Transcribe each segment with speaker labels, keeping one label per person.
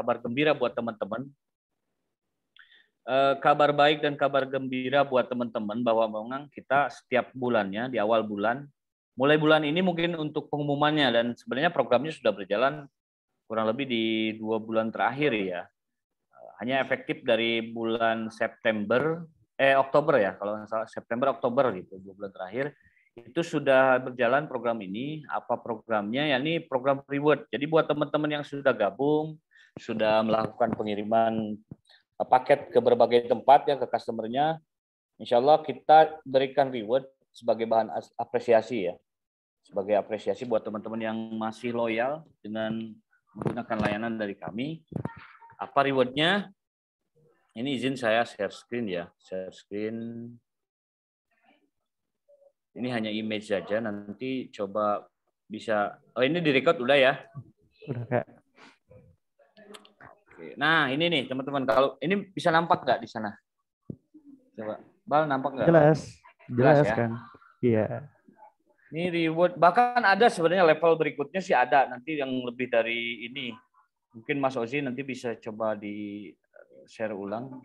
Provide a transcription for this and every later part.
Speaker 1: kabar gembira buat teman-teman. Eh, kabar baik dan kabar gembira buat teman-teman bahwa memang kita setiap bulannya di awal bulan, mulai bulan ini mungkin untuk pengumumannya dan sebenarnya programnya sudah berjalan kurang lebih di dua bulan terakhir ya. Eh, hanya efektif dari bulan September, eh Oktober ya kalau nggak salah September Oktober gitu dua bulan terakhir itu sudah berjalan program ini apa programnya ya ini program reward jadi buat teman-teman yang sudah gabung sudah melakukan pengiriman eh, paket ke berbagai tempat ya ke customernya. Insya Allah kita berikan reward sebagai bahan apresiasi ya, sebagai apresiasi buat teman-teman yang masih loyal dengan menggunakan layanan dari kami. Apa rewardnya? Ini izin saya share screen ya, share screen. Ini hanya image saja, nanti coba bisa. Oh ini direcord udah ya? Sudah kak. Iya. Nah, ini nih teman-teman kalau ini bisa nampak nggak di sana? Coba. Bal nampak nggak? Jelas. Jelas, Jelas ya? kan. Iya. Ini reward bahkan ada sebenarnya level berikutnya sih ada nanti yang lebih dari ini. Mungkin Mas Ozi nanti bisa coba di eh, share ulang.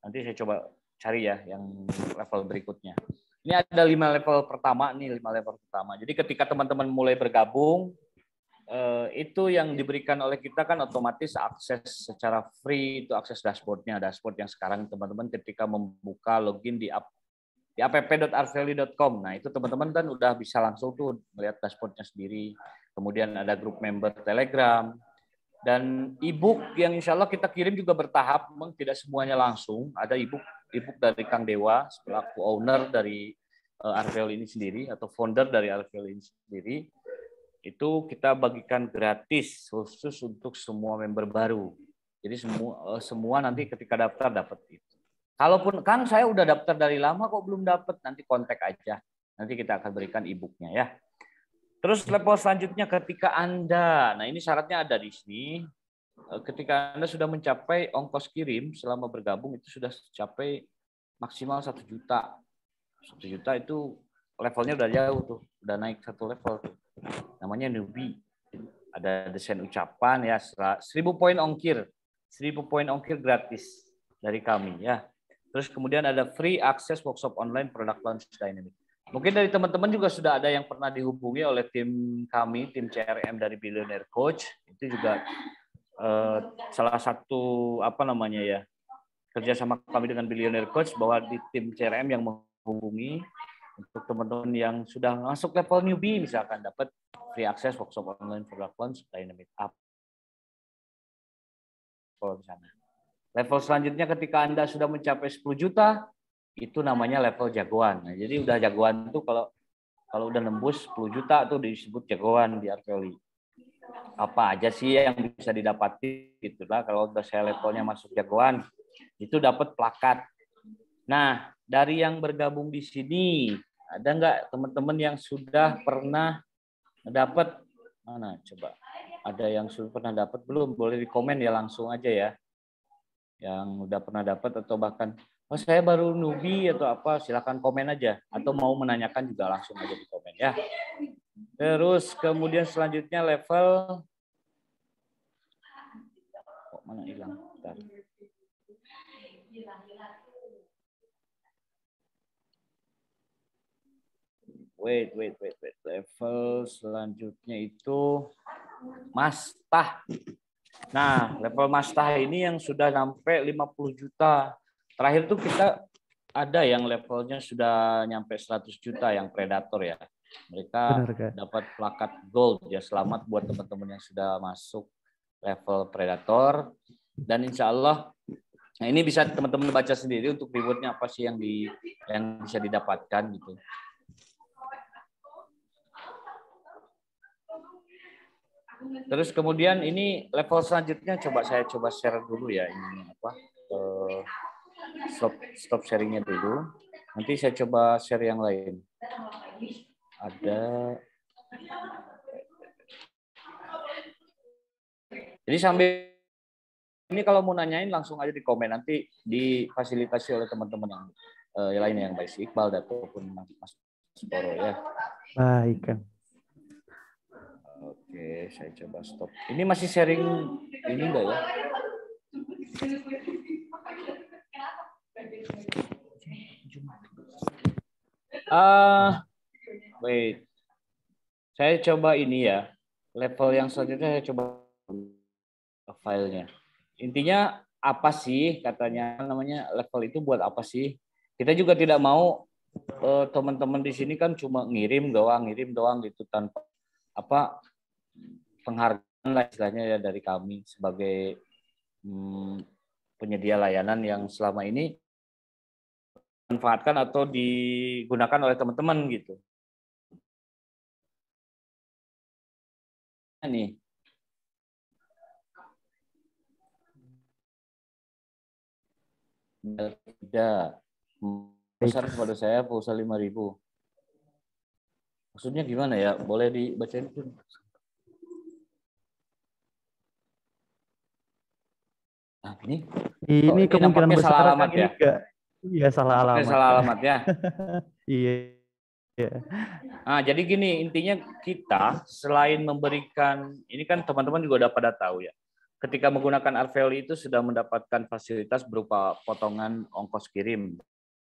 Speaker 1: Nanti saya coba cari ya yang level berikutnya. Ini ada lima level pertama nih, lima level pertama. Jadi ketika teman-teman mulai bergabung, Eh, itu yang diberikan oleh kita kan otomatis akses secara free itu akses dashboardnya dashboard yang sekarang teman-teman ketika membuka login di app di app.arveli.com. Nah, itu teman-teman kan udah bisa langsung tuh melihat dashboardnya sendiri. Kemudian ada grup member Telegram. Dan ebook yang insya Allah kita kirim juga bertahap, memang tidak semuanya langsung. Ada ebook ebook dari Kang Dewa, selaku owner dari eh, Arvel ini sendiri, atau founder dari Arvel ini sendiri itu kita bagikan gratis khusus untuk semua member baru. Jadi semua eh, semua nanti ketika daftar dapat itu. Kalaupun Kang saya udah daftar dari lama kok belum dapat, nanti kontak aja. Nanti kita akan berikan e ya. Terus level selanjutnya ketika Anda, nah ini syaratnya ada di sini. Eh, ketika Anda sudah mencapai ongkos kirim selama bergabung itu sudah mencapai maksimal satu juta. Satu juta itu levelnya udah jauh tuh, udah naik satu level tuh namanya Nubi. Ada desain ucapan ya, 1000 poin ongkir. seribu poin ongkir gratis dari kami ya. Terus kemudian ada free access workshop online product launch dynamic. Mungkin dari teman-teman juga sudah ada yang pernah dihubungi oleh tim kami, tim CRM dari Billionaire Coach. Itu juga eh, salah satu apa namanya ya kerjasama kami dengan Billionaire Coach bahwa di tim CRM yang menghubungi untuk teman-teman yang sudah masuk level newbie misalkan
Speaker 2: dapat free access workshop online product launch dynamic up kalau di sana. Level selanjutnya ketika Anda sudah mencapai 10 juta,
Speaker 1: itu namanya level jagoan. Nah, jadi udah jagoan tuh kalau kalau udah nembus 10 juta tuh disebut jagoan di Arteli. Apa aja sih yang bisa didapati gitu lah kalau udah saya levelnya masuk jagoan, itu dapat plakat. Nah, dari yang bergabung di sini ada nggak teman-teman yang sudah pernah dapat mana coba? Ada yang sudah pernah dapat belum? Boleh di komen ya langsung aja ya. Yang udah pernah dapat atau bahkan oh saya baru nubi atau apa silahkan komen aja atau mau menanyakan juga langsung aja di komen ya. Terus kemudian selanjutnya level
Speaker 2: kok oh, mana hilang? Bentar. Wait, wait, wait, wait. Level
Speaker 1: selanjutnya itu mastah. Nah, level mastah ini yang sudah sampai 50 juta. Terakhir tuh kita ada yang levelnya sudah nyampe 100 juta yang predator ya. Mereka dapat plakat gold ya. Selamat buat teman-teman yang sudah masuk level predator. Dan insya Allah Nah ini bisa teman-teman baca sendiri untuk rewardnya apa sih yang di yang bisa didapatkan gitu.
Speaker 3: Terus kemudian
Speaker 1: ini level selanjutnya coba saya coba share dulu ya ini apa eh, stop stop sharingnya dulu. Nanti saya coba share yang lain. Ada. Jadi sambil ini kalau mau nanyain langsung aja di komen nanti difasilitasi oleh teman-teman yang, eh, lainnya yang baik Iqbal ataupun Mas Poro ya.
Speaker 4: Baik kan.
Speaker 1: Oke, saya coba stop. Ini masih sharing ini enggak ya?
Speaker 2: Ah, uh, wait.
Speaker 1: Saya coba ini ya. Level yang selanjutnya saya coba filenya. Intinya apa sih katanya namanya level itu buat apa sih? Kita juga tidak mau eh, teman-teman di sini kan cuma ngirim doang, ngirim doang gitu tanpa apa penghargaan lah istilahnya ya dari kami sebagai
Speaker 2: hmm, penyedia layanan yang selama ini manfaatkan atau digunakan oleh teman-teman gitu. Ini Tidak. Besar kepada saya pulsa 5000. Maksudnya gimana ya? Boleh
Speaker 1: dibacain pun. Nah, ini ini kemungkinan besar salah alamat ya. Gak,
Speaker 4: iya, salah alamat. Salah alamat ya. Iya. iya.
Speaker 1: Nah, jadi gini, intinya kita selain memberikan ini kan teman-teman juga udah pada tahu ya. Ketika menggunakan Arveli itu sudah mendapatkan fasilitas berupa potongan ongkos kirim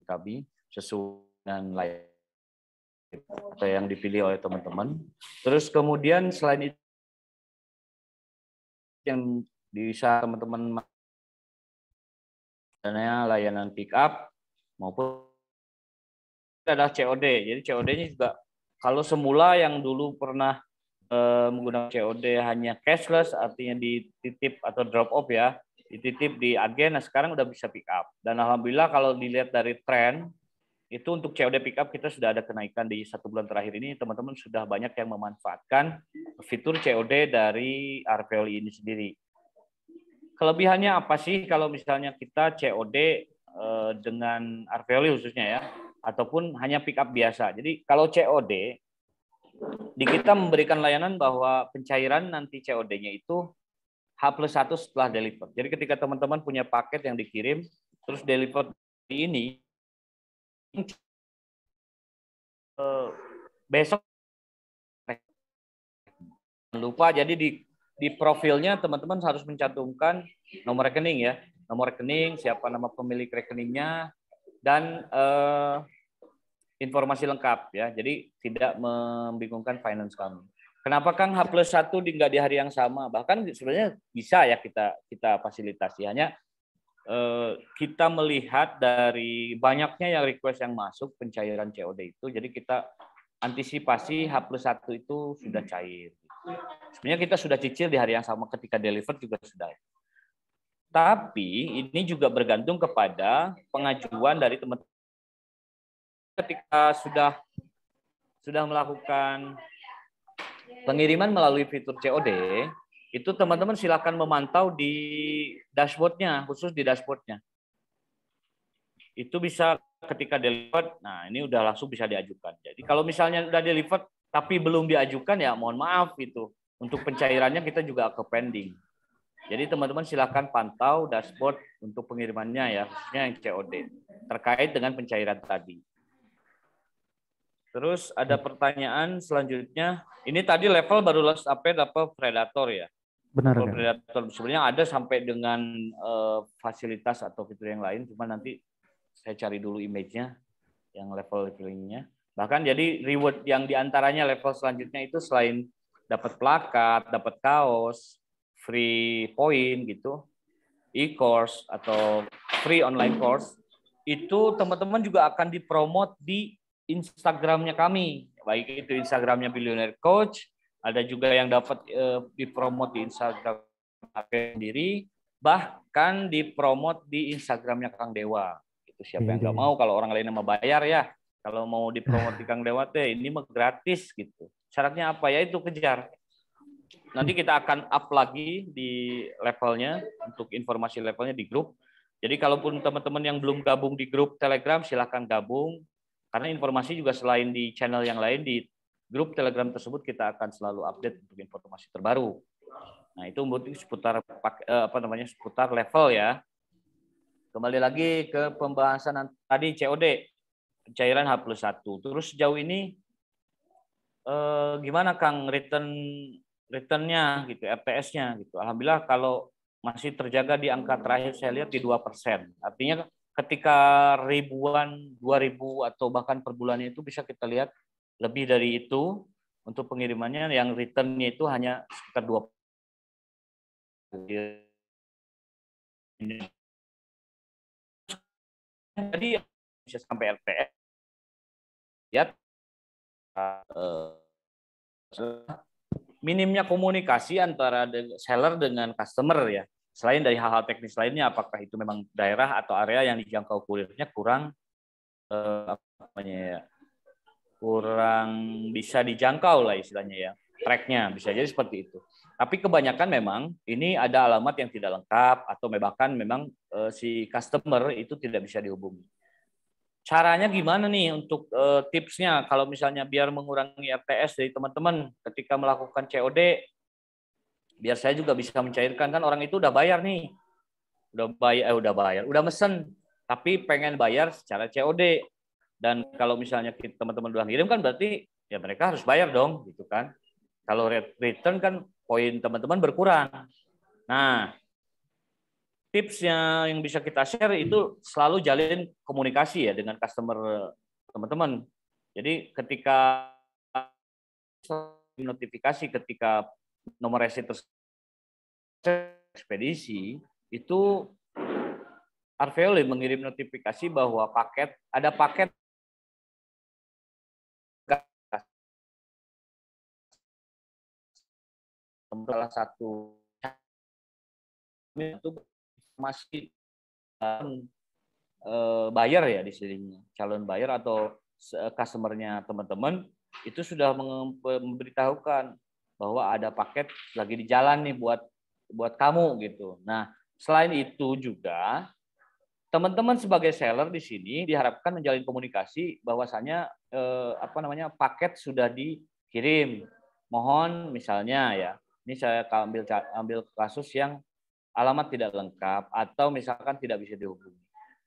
Speaker 2: kami sesuai dengan layak yang dipilih oleh teman-teman. Terus kemudian selain itu yang bisa teman-teman misalnya layanan pick up maupun ada COD. Jadi COD-nya juga kalau semula yang dulu
Speaker 1: pernah eh, menggunakan COD hanya cashless artinya dititip atau drop off ya, dititip di agen nah sekarang udah bisa pick up. Dan alhamdulillah kalau dilihat dari tren itu untuk COD pick up kita sudah ada kenaikan di satu bulan terakhir ini teman-teman sudah banyak yang memanfaatkan fitur COD dari RPL ini sendiri. Kelebihannya apa sih kalau misalnya kita COD eh, dengan Arveoli khususnya ya, ataupun hanya pick up biasa. Jadi kalau COD di kita memberikan layanan bahwa pencairan nanti COD-nya itu H plus 1 setelah
Speaker 2: deliver. Jadi ketika teman-teman punya paket yang dikirim, terus deliver ini, eh, besok lupa jadi di di profilnya teman-teman harus mencantumkan
Speaker 1: nomor rekening ya, nomor rekening, siapa nama pemilik rekeningnya, dan eh, informasi lengkap ya. Jadi tidak membingungkan finance kami. Kenapa Kang H plus satu di nggak di hari yang sama? Bahkan sebenarnya bisa ya kita kita fasilitasi. Hanya eh, kita melihat dari banyaknya yang request yang masuk pencairan COD itu, jadi kita antisipasi H plus satu itu sudah cair. Sebenarnya kita sudah cicil di hari yang sama ketika deliver juga sudah. Tapi ini juga bergantung kepada pengajuan dari teman teman ketika sudah sudah melakukan pengiriman melalui fitur COD, itu teman-teman silakan memantau di dashboardnya, khusus di dashboardnya. Itu bisa ketika delivered, nah ini udah langsung bisa diajukan. Jadi kalau misalnya udah delivered, tapi belum diajukan ya mohon maaf itu untuk pencairannya kita juga ke pending. Jadi teman-teman silahkan pantau dashboard untuk pengirimannya ya, khususnya yang COD terkait dengan pencairan tadi. Terus ada pertanyaan selanjutnya. Ini tadi level baru last apa? level predator ya. Benar. Level predator sebenarnya ada sampai dengan uh, fasilitas atau fitur yang lain, cuma nanti saya cari dulu image-nya yang level levelingnya. nya Bahkan jadi reward yang diantaranya level selanjutnya itu selain dapat plakat, dapat kaos, free point gitu, e-course atau free online course, itu teman-teman juga akan dipromot di Instagramnya kami. Baik itu Instagramnya Billionaire Coach, ada juga yang dapat uh, dipromot di Instagram sendiri, bahkan dipromot di Instagramnya Kang Dewa. Itu siapa yang nggak iya. mau kalau orang lain mau bayar ya kalau mau dipromosi Kang Dewa teh ini mah gratis gitu. Syaratnya apa ya itu kejar. Nanti kita akan up lagi di levelnya untuk informasi levelnya di grup. Jadi kalaupun teman-teman yang belum gabung di grup Telegram silahkan gabung karena informasi juga selain di channel yang lain di grup Telegram tersebut kita akan selalu update untuk informasi terbaru. Nah, itu seputar eh, apa namanya? seputar level ya. Kembali lagi ke pembahasan tadi COD cairan H plus 1. Terus sejauh ini eh, gimana Kang return returnnya gitu, FPS-nya gitu. Alhamdulillah kalau masih terjaga di angka terakhir saya lihat di dua persen Artinya ketika ribuan, dua ribu atau bahkan per bulannya itu bisa kita lihat lebih dari itu untuk pengirimannya yang returnnya itu hanya sekitar 2
Speaker 3: jadi bisa sampai
Speaker 2: RPS ya eh, minimnya komunikasi antara seller dengan customer ya. Selain
Speaker 1: dari hal-hal teknis lainnya, apakah itu memang daerah atau area yang dijangkau kurirnya kurang eh, ya, kurang bisa dijangkau lah istilahnya ya tracknya bisa jadi seperti itu. Tapi kebanyakan memang ini ada alamat yang tidak lengkap atau bahkan memang eh, si customer itu tidak bisa dihubungi caranya gimana nih untuk uh, tipsnya kalau misalnya biar mengurangi RTS dari teman-teman ketika melakukan COD biar saya juga bisa mencairkan kan orang itu udah bayar nih udah bayar eh, udah bayar udah mesen tapi pengen bayar secara COD dan kalau misalnya teman-teman udah ngirim kan berarti ya mereka harus bayar dong gitu kan kalau return kan poin teman-teman berkurang nah Tips yang bisa kita share itu selalu jalin komunikasi ya dengan customer teman-teman. Jadi ketika notifikasi ketika nomor resi ekspedisi
Speaker 2: itu Arveoli mengirim notifikasi bahwa paket ada paket salah satu itu masih uh, buyer ya di sini
Speaker 1: calon buyer atau customernya teman-teman itu sudah memberitahukan bahwa ada paket lagi di jalan nih buat buat kamu gitu. Nah, selain itu juga teman-teman sebagai seller di sini diharapkan menjalin komunikasi bahwasanya eh, apa namanya paket sudah dikirim. Mohon misalnya ya, ini saya ambil ambil kasus yang alamat tidak lengkap atau misalkan tidak bisa dihubungi.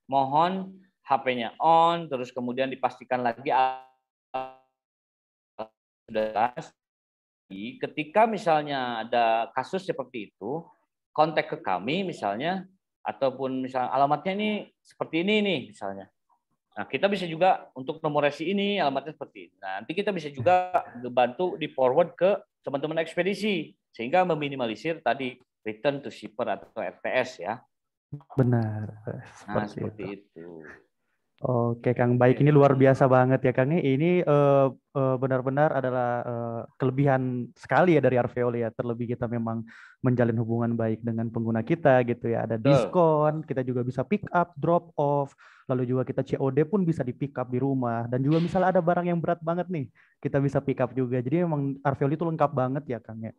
Speaker 1: Mohon HP-nya on, terus kemudian dipastikan lagi sudah ketika misalnya ada kasus seperti itu, kontak ke kami misalnya ataupun misalnya alamatnya ini seperti ini nih misalnya. Nah, kita bisa juga untuk nomor resi ini alamatnya seperti ini. Nah, nanti kita bisa juga membantu di forward ke teman-teman ekspedisi sehingga meminimalisir tadi return to shipper atau RTS ya.
Speaker 4: Benar. Nah, seperti nah, seperti itu. itu. Oke Kang, baik ini luar biasa banget ya Kang. Ya. Ini uh, uh, benar-benar adalah uh, kelebihan sekali ya dari Arveoli ya. Terlebih kita memang menjalin hubungan baik dengan pengguna kita gitu ya. Ada diskon, kita juga bisa pick up, drop off, lalu juga kita COD pun bisa di pick up di rumah. Dan juga misalnya ada barang yang berat banget nih, kita bisa pick up juga. Jadi memang Arveoli itu lengkap banget ya Kang ya.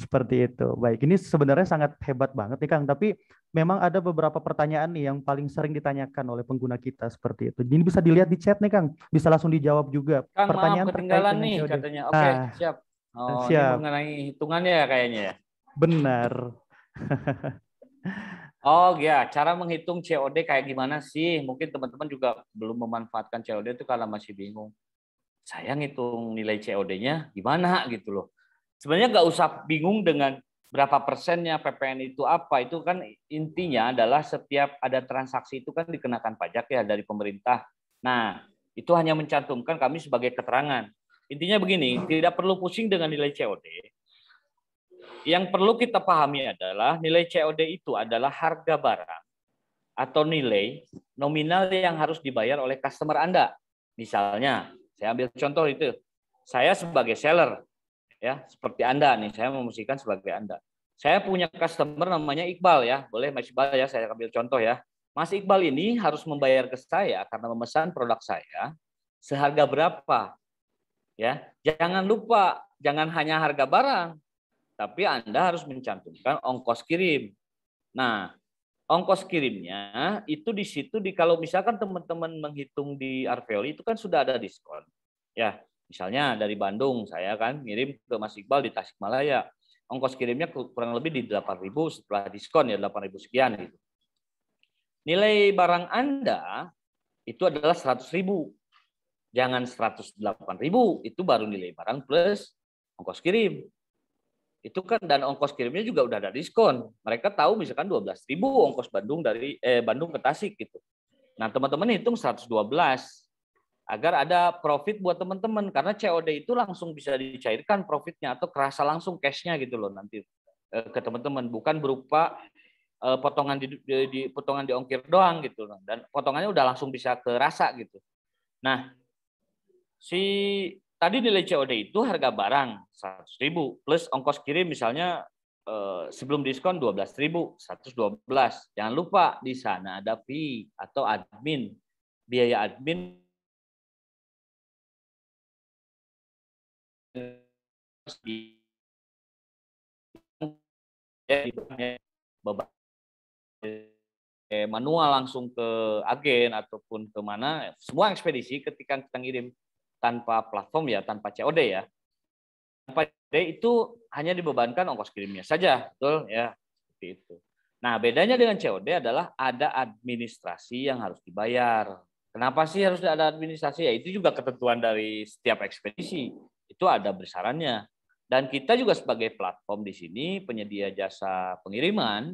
Speaker 4: Seperti itu. Baik, ini sebenarnya sangat hebat banget nih Kang. Tapi memang ada beberapa pertanyaan nih yang paling sering ditanyakan oleh pengguna kita seperti itu. Jadi bisa dilihat di chat nih Kang, bisa langsung dijawab juga. Kang, pertanyaan
Speaker 2: maaf, ketinggalan nih COD. katanya. Ah. Oke, okay, nah, siap.
Speaker 1: Oh, siap. Ini mengenai hitungannya ya kayaknya ya. Benar. oh ya, cara menghitung COD kayak gimana sih? Mungkin teman-teman juga belum memanfaatkan COD itu kalau masih bingung. Sayang ngitung nilai COD-nya gimana gitu loh. Sebenarnya nggak usah bingung dengan berapa persennya PPN itu apa itu kan intinya adalah setiap ada transaksi itu kan dikenakan pajak ya dari pemerintah. Nah, itu hanya mencantumkan kami sebagai keterangan. Intinya begini, tidak perlu pusing dengan nilai COD. Yang perlu kita pahami adalah nilai COD itu adalah harga barang atau nilai nominal yang harus dibayar oleh customer Anda. Misalnya, saya ambil contoh itu. Saya sebagai seller, ya seperti anda nih saya memusikan sebagai anda saya punya customer namanya Iqbal ya boleh Mas Iqbal ya saya ambil contoh ya Mas Iqbal ini harus membayar ke saya karena memesan produk saya seharga berapa ya jangan lupa jangan hanya harga barang tapi anda harus mencantumkan ongkos kirim nah ongkos kirimnya itu di situ di kalau misalkan teman-teman menghitung di Arveoli itu kan sudah ada diskon ya Misalnya dari Bandung saya kan ngirim ke Mas Iqbal di Tasikmalaya. Ongkos kirimnya kurang lebih di 8.000 setelah diskon ya 8.000 sekian gitu. Nilai barang Anda itu adalah 100.000. Jangan 108.000, itu baru nilai barang plus ongkos kirim. Itu kan dan ongkos kirimnya juga udah ada diskon. Mereka tahu misalkan 12.000 ongkos Bandung dari eh Bandung ke Tasik gitu. Nah, teman-teman hitung 112 agar ada profit buat teman-teman karena COD itu langsung bisa dicairkan profitnya atau kerasa langsung cashnya gitu loh nanti eh, ke teman-teman bukan berupa eh, potongan di, di, potongan di ongkir doang gitu loh dan potongannya udah langsung bisa kerasa gitu nah si tadi nilai COD itu harga barang 100.000 plus ongkos kirim misalnya eh, sebelum diskon 12.000
Speaker 2: 112 jangan lupa di sana ada fee atau admin biaya admin di manual langsung ke agen ataupun kemana semua
Speaker 1: ekspedisi ketika kita ngirim tanpa platform ya tanpa COD ya tanpa COD itu hanya dibebankan ongkos kirimnya saja betul ya seperti itu nah bedanya dengan COD adalah ada administrasi yang harus dibayar kenapa sih harus ada administrasi ya itu juga ketentuan dari setiap ekspedisi itu ada besarannya. Dan kita juga sebagai platform di sini, penyedia jasa pengiriman,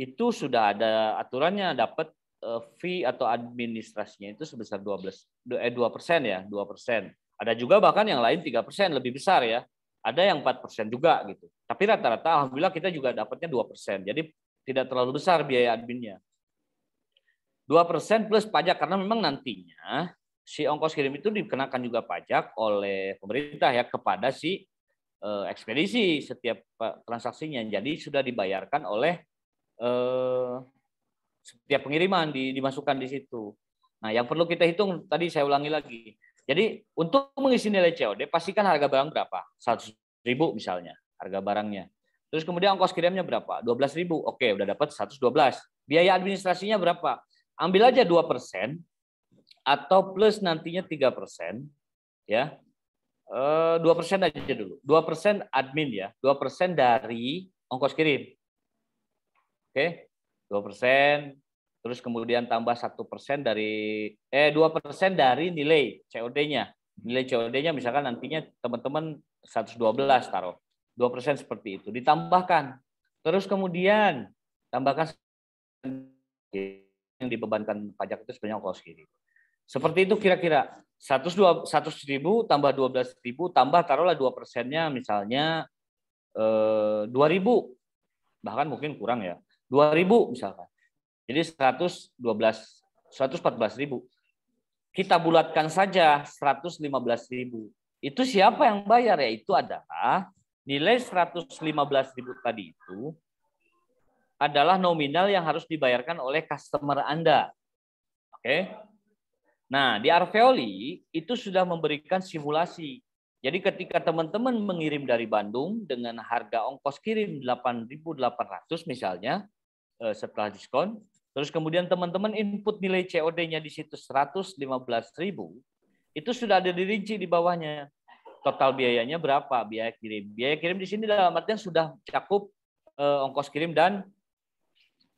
Speaker 1: itu sudah ada aturannya dapat eh, fee atau administrasinya itu sebesar 12 eh 2 persen ya 2 persen. Ada juga bahkan yang lain 3 persen lebih besar ya. Ada yang 4 persen juga gitu. Tapi rata-rata alhamdulillah kita juga dapatnya 2 persen. Jadi tidak terlalu besar biaya adminnya. 2 persen plus pajak karena memang nantinya si ongkos kirim itu dikenakan juga pajak oleh pemerintah ya kepada si eh, ekspedisi setiap eh, transaksinya. Jadi sudah dibayarkan oleh eh, setiap pengiriman di, dimasukkan di situ. Nah, yang perlu kita hitung tadi saya ulangi lagi. Jadi untuk mengisi nilai COD pastikan harga barang berapa? 100 ribu misalnya harga barangnya. Terus kemudian ongkos kirimnya berapa? 12 ribu. Oke, udah dapat 112. Biaya administrasinya berapa? Ambil aja dua persen atau plus nantinya 3 persen, ya eh, dua persen aja dulu, dua persen admin ya, dua persen dari ongkos kirim, oke, dua persen, terus kemudian tambah satu persen dari eh dua persen dari nilai COD-nya, nilai COD-nya misalkan nantinya teman-teman 112 taruh, dua persen seperti itu ditambahkan, terus kemudian tambahkan yang dibebankan pajak itu sebenarnya ongkos kirim. Seperti itu kira-kira. 100 ribu tambah 12 ribu tambah taruhlah 2 persennya misalnya eh, 2 ribu. Bahkan mungkin kurang ya. 2 ribu misalkan. Jadi 112, 114 ribu. Kita bulatkan saja 115 ribu. Itu siapa yang bayar ya? Itu adalah nilai 115 ribu tadi itu adalah nominal yang harus dibayarkan oleh customer Anda. Oke. Okay? Nah, di Arveoli itu sudah memberikan simulasi. Jadi ketika teman-teman mengirim dari Bandung dengan harga ongkos kirim 8.800 misalnya eh, setelah diskon, terus kemudian teman-teman input nilai COD-nya di situ 115.000, itu sudah ada dirinci di bawahnya. Total biayanya berapa biaya kirim? Biaya kirim di sini dalam artian sudah cakup eh, ongkos kirim dan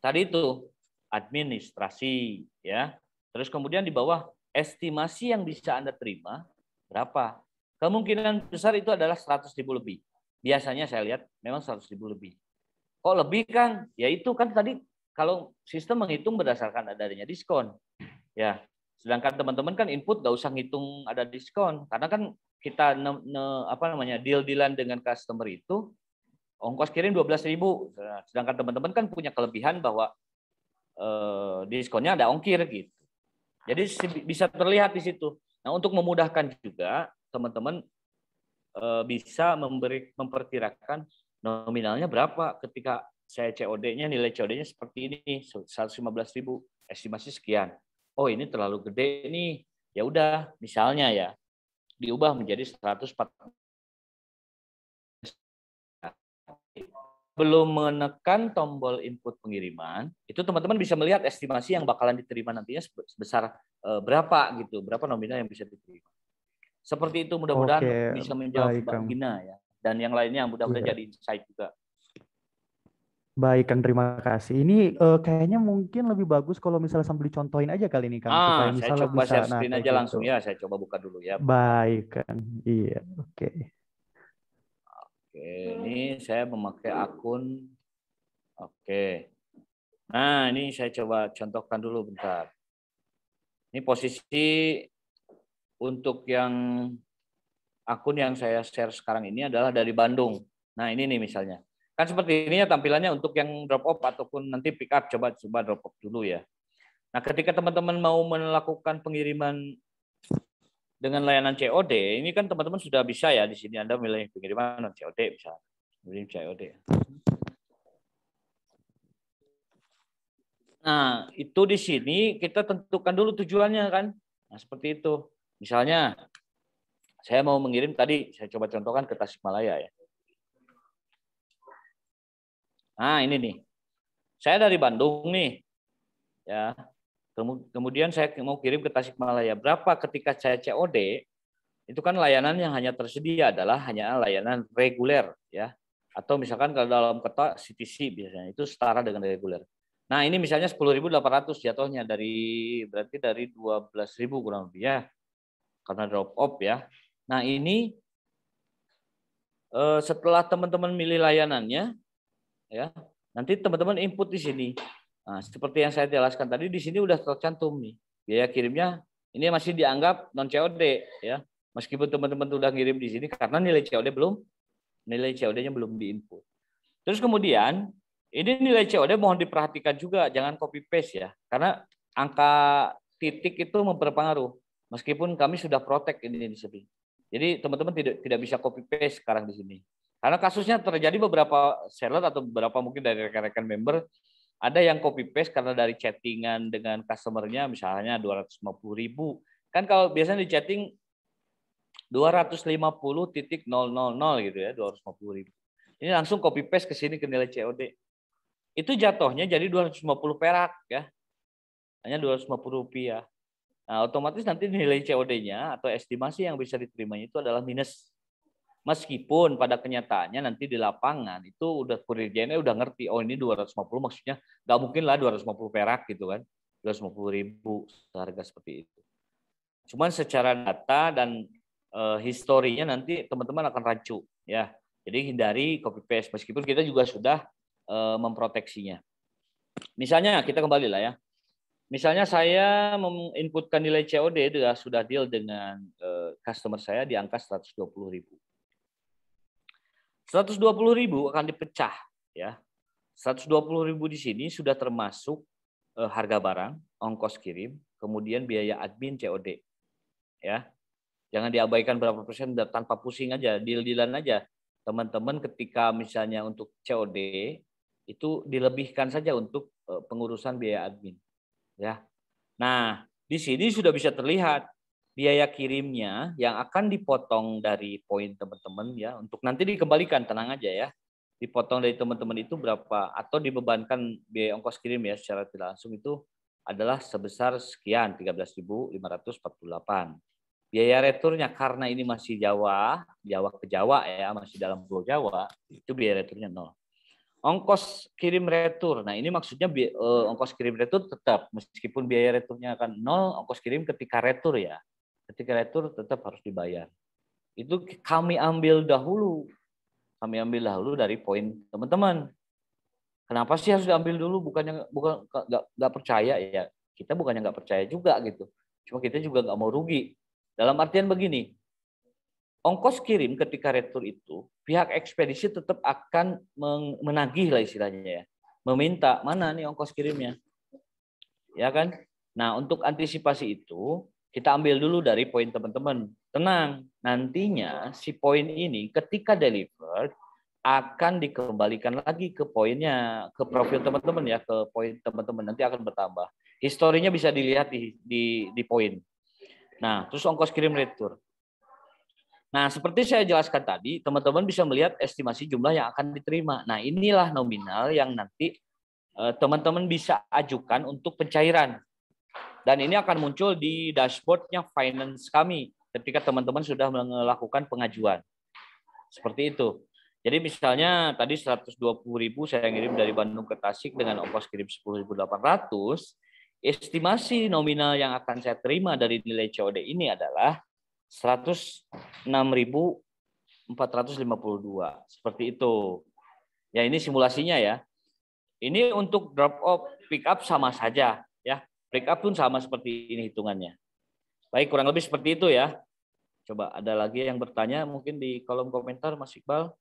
Speaker 1: tadi itu administrasi ya. Terus kemudian di bawah estimasi yang bisa Anda terima berapa? Kemungkinan besar itu adalah 100 ribu lebih. Biasanya saya lihat memang 100 ribu lebih. Kok lebih kan? Ya itu kan tadi kalau sistem menghitung berdasarkan adanya diskon. Ya, sedangkan teman-teman kan input gak usah ngitung ada diskon karena kan kita ne, ne, apa namanya deal dealan dengan customer itu ongkos kirim ribu. sedangkan teman-teman kan punya kelebihan bahwa eh, diskonnya ada ongkir gitu jadi bisa terlihat di situ. Nah, untuk memudahkan juga teman-teman eh, bisa memberi memperkirakan nominalnya berapa ketika saya COD-nya nilai COD-nya seperti ini 115.000 estimasi sekian. Oh, ini terlalu gede nih.
Speaker 2: Ya udah, misalnya ya diubah menjadi belum menekan tombol input
Speaker 1: pengiriman, itu teman-teman bisa melihat estimasi yang bakalan diterima nantinya sebesar eh, berapa gitu, berapa nominal yang bisa diterima. Seperti itu mudah-mudahan bisa menjawab baik, Bang Gina ya. Dan yang lainnya mudah-mudahan iya. jadi insight juga.
Speaker 4: Baik Kang, terima kasih. Ini uh, kayaknya mungkin lebih bagus kalau misalnya sambil dicontohin aja kali ini Kang. Ah, saya coba bisa, share screen nah,
Speaker 1: aja langsung gitu. langsung ya, saya coba buka dulu ya.
Speaker 4: Baik Kang, iya oke. Okay.
Speaker 1: Oke, hmm. ini saya memakai akun. Oke. Nah, ini saya coba contohkan dulu bentar. Ini posisi untuk yang akun yang saya share sekarang ini adalah dari Bandung. Nah, ini nih misalnya. Kan seperti ini ya tampilannya untuk yang drop off ataupun nanti pick up. Coba coba drop off dulu ya. Nah, ketika teman-teman mau melakukan pengiriman dengan layanan COD ini kan teman-teman sudah bisa ya di sini Anda milih pengiriman COD bisa milih COD. Nah, itu di sini kita tentukan dulu tujuannya kan. Nah, seperti itu. Misalnya saya mau mengirim tadi saya coba contohkan ke Tasikmalaya ya. Nah, ini nih. Saya dari Bandung nih. Ya. Kemudian saya mau kirim ke Tasikmalaya. Berapa ketika saya COD, itu kan layanan yang hanya tersedia adalah hanya layanan reguler ya. Atau misalkan kalau dalam kota CTC biasanya itu setara dengan reguler. Nah, ini misalnya 10.800 jatuhnya dari berarti dari 12.000 kurang lebih ya. Karena drop off ya. Nah, ini eh, setelah teman-teman milih layanannya ya. Nanti teman-teman input di sini Nah, seperti yang saya jelaskan tadi di sini sudah tercantum nih biaya kirimnya ini masih dianggap non COD ya meskipun teman-teman sudah ngirim di sini karena nilai COD belum nilai COD-nya belum diinput. Terus kemudian ini nilai COD mohon diperhatikan juga jangan copy paste ya karena angka titik itu memperpengaruh meskipun kami sudah protek ini di sini. Jadi teman-teman tidak tidak bisa copy paste sekarang di sini. Karena kasusnya terjadi beberapa seller atau beberapa mungkin dari rekan-rekan member ada yang copy paste karena dari chattingan dengan customernya misalnya 250 ribu. Kan kalau biasanya di chatting 250.000 gitu ya, 250 ribu. Ini langsung copy paste ke sini ke nilai COD. Itu jatuhnya jadi 250 perak ya. Hanya 250 rupiah. Nah, otomatis nanti nilai COD-nya atau estimasi yang bisa diterimanya itu adalah minus Meskipun pada kenyataannya nanti di lapangan itu udah kurir JNE udah ngerti, oh ini 250 maksudnya nggak mungkin lah 250 perak gitu kan. 250 ribu harga seperti itu. Cuman secara data dan e, historinya nanti teman-teman akan rancu ya. Jadi hindari copy paste meskipun kita juga sudah e, memproteksinya. Misalnya kita kembali lah ya. Misalnya saya menginputkan nilai COD sudah deal dengan eh, customer saya di angka 120 ribu. 120 ribu akan dipecah ya. 120 ribu di sini sudah termasuk uh, harga barang, ongkos kirim, kemudian biaya admin COD. Ya. Jangan diabaikan berapa persen tanpa pusing aja, deal-dealan aja. Teman-teman ketika misalnya untuk COD itu dilebihkan saja untuk eh, pengurusan biaya admin. Ya. Nah, di sini sudah bisa terlihat biaya kirimnya yang akan dipotong dari poin teman-teman ya untuk nanti dikembalikan tenang aja ya dipotong dari teman-teman itu berapa atau dibebankan biaya ongkos kirim ya secara tidak langsung itu adalah sebesar sekian 13.548. Biaya returnya karena ini masih Jawa, Jawa ke Jawa ya, masih dalam Pulau Jawa, itu biaya returnya nol. Ongkos kirim retur. Nah, ini maksudnya eh, ongkos kirim retur tetap meskipun biaya returnya akan nol, ongkos kirim ketika retur ya ketika retur tetap harus dibayar. Itu kami ambil dahulu. Kami ambil dahulu dari poin teman-teman. Kenapa sih harus diambil dulu? Bukannya bukan nggak percaya ya? Kita bukannya nggak percaya juga gitu. Cuma kita juga nggak mau rugi. Dalam artian begini, ongkos kirim ketika retur itu pihak ekspedisi tetap akan menagih lah istilahnya ya. Meminta mana nih ongkos kirimnya. Ya kan? Nah, untuk antisipasi itu kita ambil dulu dari poin teman-teman. Tenang, nantinya si poin ini ketika delivered akan dikembalikan lagi ke poinnya, ke profil teman-teman ya, ke poin teman-teman nanti akan bertambah. Historinya bisa dilihat di di, di poin. Nah, terus ongkos kirim retur. Nah, seperti saya jelaskan tadi, teman-teman bisa melihat estimasi jumlah yang akan diterima. Nah, inilah nominal yang nanti eh, teman-teman bisa ajukan untuk pencairan. Dan ini akan muncul di dashboardnya finance kami ketika teman-teman sudah melakukan pengajuan. Seperti itu. Jadi misalnya tadi 120.000 saya ngirim dari Bandung ke Tasik dengan ongkos kirim 10.800, estimasi nominal yang akan saya terima dari nilai COD ini adalah 106.452. Seperti itu. Ya ini simulasinya ya. Ini untuk drop off pick up sama saja. Breakup pun sama seperti ini hitungannya. Baik, kurang lebih seperti itu ya. Coba ada lagi yang bertanya mungkin di kolom komentar Mas Iqbal.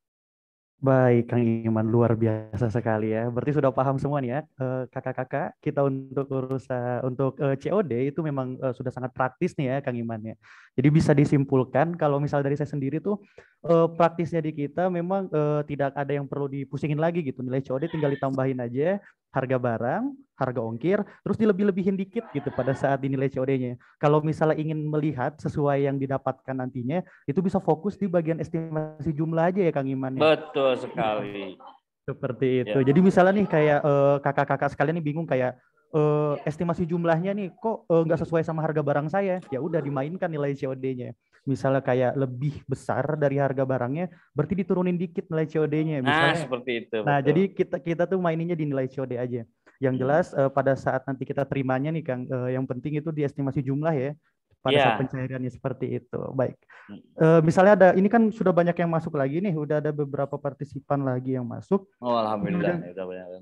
Speaker 4: Baik, Kang Iman luar biasa sekali ya. Berarti sudah paham semua nih ya, eh, kakak-kakak kita untuk urusan untuk eh, COD itu memang eh, sudah sangat praktis nih ya, Kang Iman ya. Jadi bisa disimpulkan kalau misal dari saya sendiri tuh praktisnya di kita memang tidak ada yang perlu dipusingin lagi gitu. Nilai COD tinggal ditambahin aja, harga barang, harga ongkir, terus dilebih-lebihin dikit gitu pada saat dinilai COD-nya. Kalau misalnya ingin melihat sesuai yang didapatkan nantinya, itu bisa fokus di bagian estimasi jumlah aja ya Kang
Speaker 1: Iman. Ya? Betul sekali. Seperti itu. Ya. Jadi misalnya
Speaker 4: nih kayak eh, kakak-kakak uh, sekalian nih bingung kayak uh, estimasi jumlahnya nih kok eh, nggak uh, sesuai sama harga barang saya ya udah dimainkan nilai COD-nya misalnya kayak lebih besar dari harga barangnya berarti diturunin dikit nilai COD-nya nah, misalnya nah, seperti itu nah jadi kita kita tuh maininnya di nilai COD aja yang hmm. jelas uh, pada saat nanti kita terimanya nih Kang uh, yang penting itu di estimasi jumlah ya pada yeah. saat pencairannya seperti itu. Baik. E, misalnya ada ini kan sudah banyak yang masuk lagi nih, udah ada beberapa partisipan lagi yang masuk. Oh, alhamdulillah.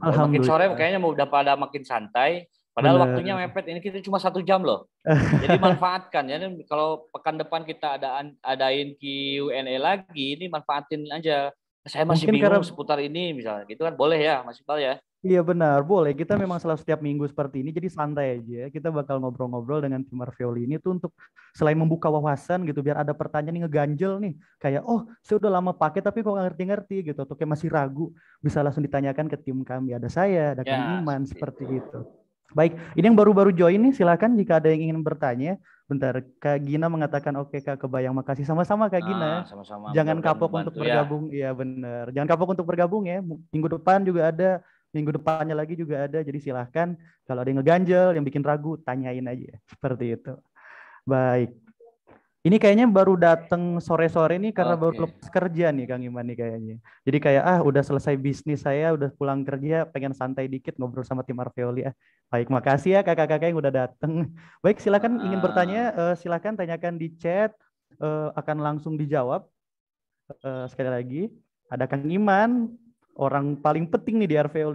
Speaker 4: alhamdulillah. Makin sore
Speaker 1: kayaknya mau udah pada makin santai. Padahal Bener. waktunya mepet, ini kita cuma satu jam loh. Jadi manfaatkan. ya kalau pekan depan kita ada adain Q&A lagi, ini manfaatin aja. Saya masih Mungkin bingung karena... seputar ini misalnya, gitu kan boleh ya, Mas Iqbal ya?
Speaker 4: Iya benar, boleh. Kita memang selalu setiap minggu seperti ini, jadi santai aja. Kita bakal ngobrol-ngobrol dengan tim Marvel ini tuh untuk selain membuka wawasan gitu, biar ada pertanyaan yang ngeganjel nih. Kayak, oh saya udah lama pakai tapi kok nggak ngerti-ngerti gitu, atau kayak masih ragu. Bisa langsung ditanyakan ke tim kami, ada saya, ada ya, Kang Iman, seperti itu. Baik, ini yang baru-baru join nih, silakan jika ada yang ingin bertanya. Bentar, Kak Gina mengatakan oke okay, Kak kebayang makasih sama-sama Kak Gina. Ah,
Speaker 3: sama-sama. Jangan
Speaker 4: kapok untuk ya. bergabung, ya. iya benar. Jangan kapok untuk bergabung ya. Minggu depan juga ada Minggu depannya lagi juga ada, jadi silahkan kalau ada yang ngeganjel, yang bikin ragu, tanyain aja. Seperti itu. Baik. Ini kayaknya baru datang sore-sore nih karena okay. baru lepas kerja nih Kang Iman nih kayaknya. Jadi kayak ah udah selesai bisnis saya, udah pulang kerja, pengen santai dikit ngobrol sama tim Arveoli ya. Baik, makasih ya kakak-kakak yang udah datang. Baik, silakan uh. ingin bertanya, uh, silakan tanyakan di chat, uh, akan langsung dijawab. Uh, sekali lagi, ada Kang Iman, orang paling penting nih di RVO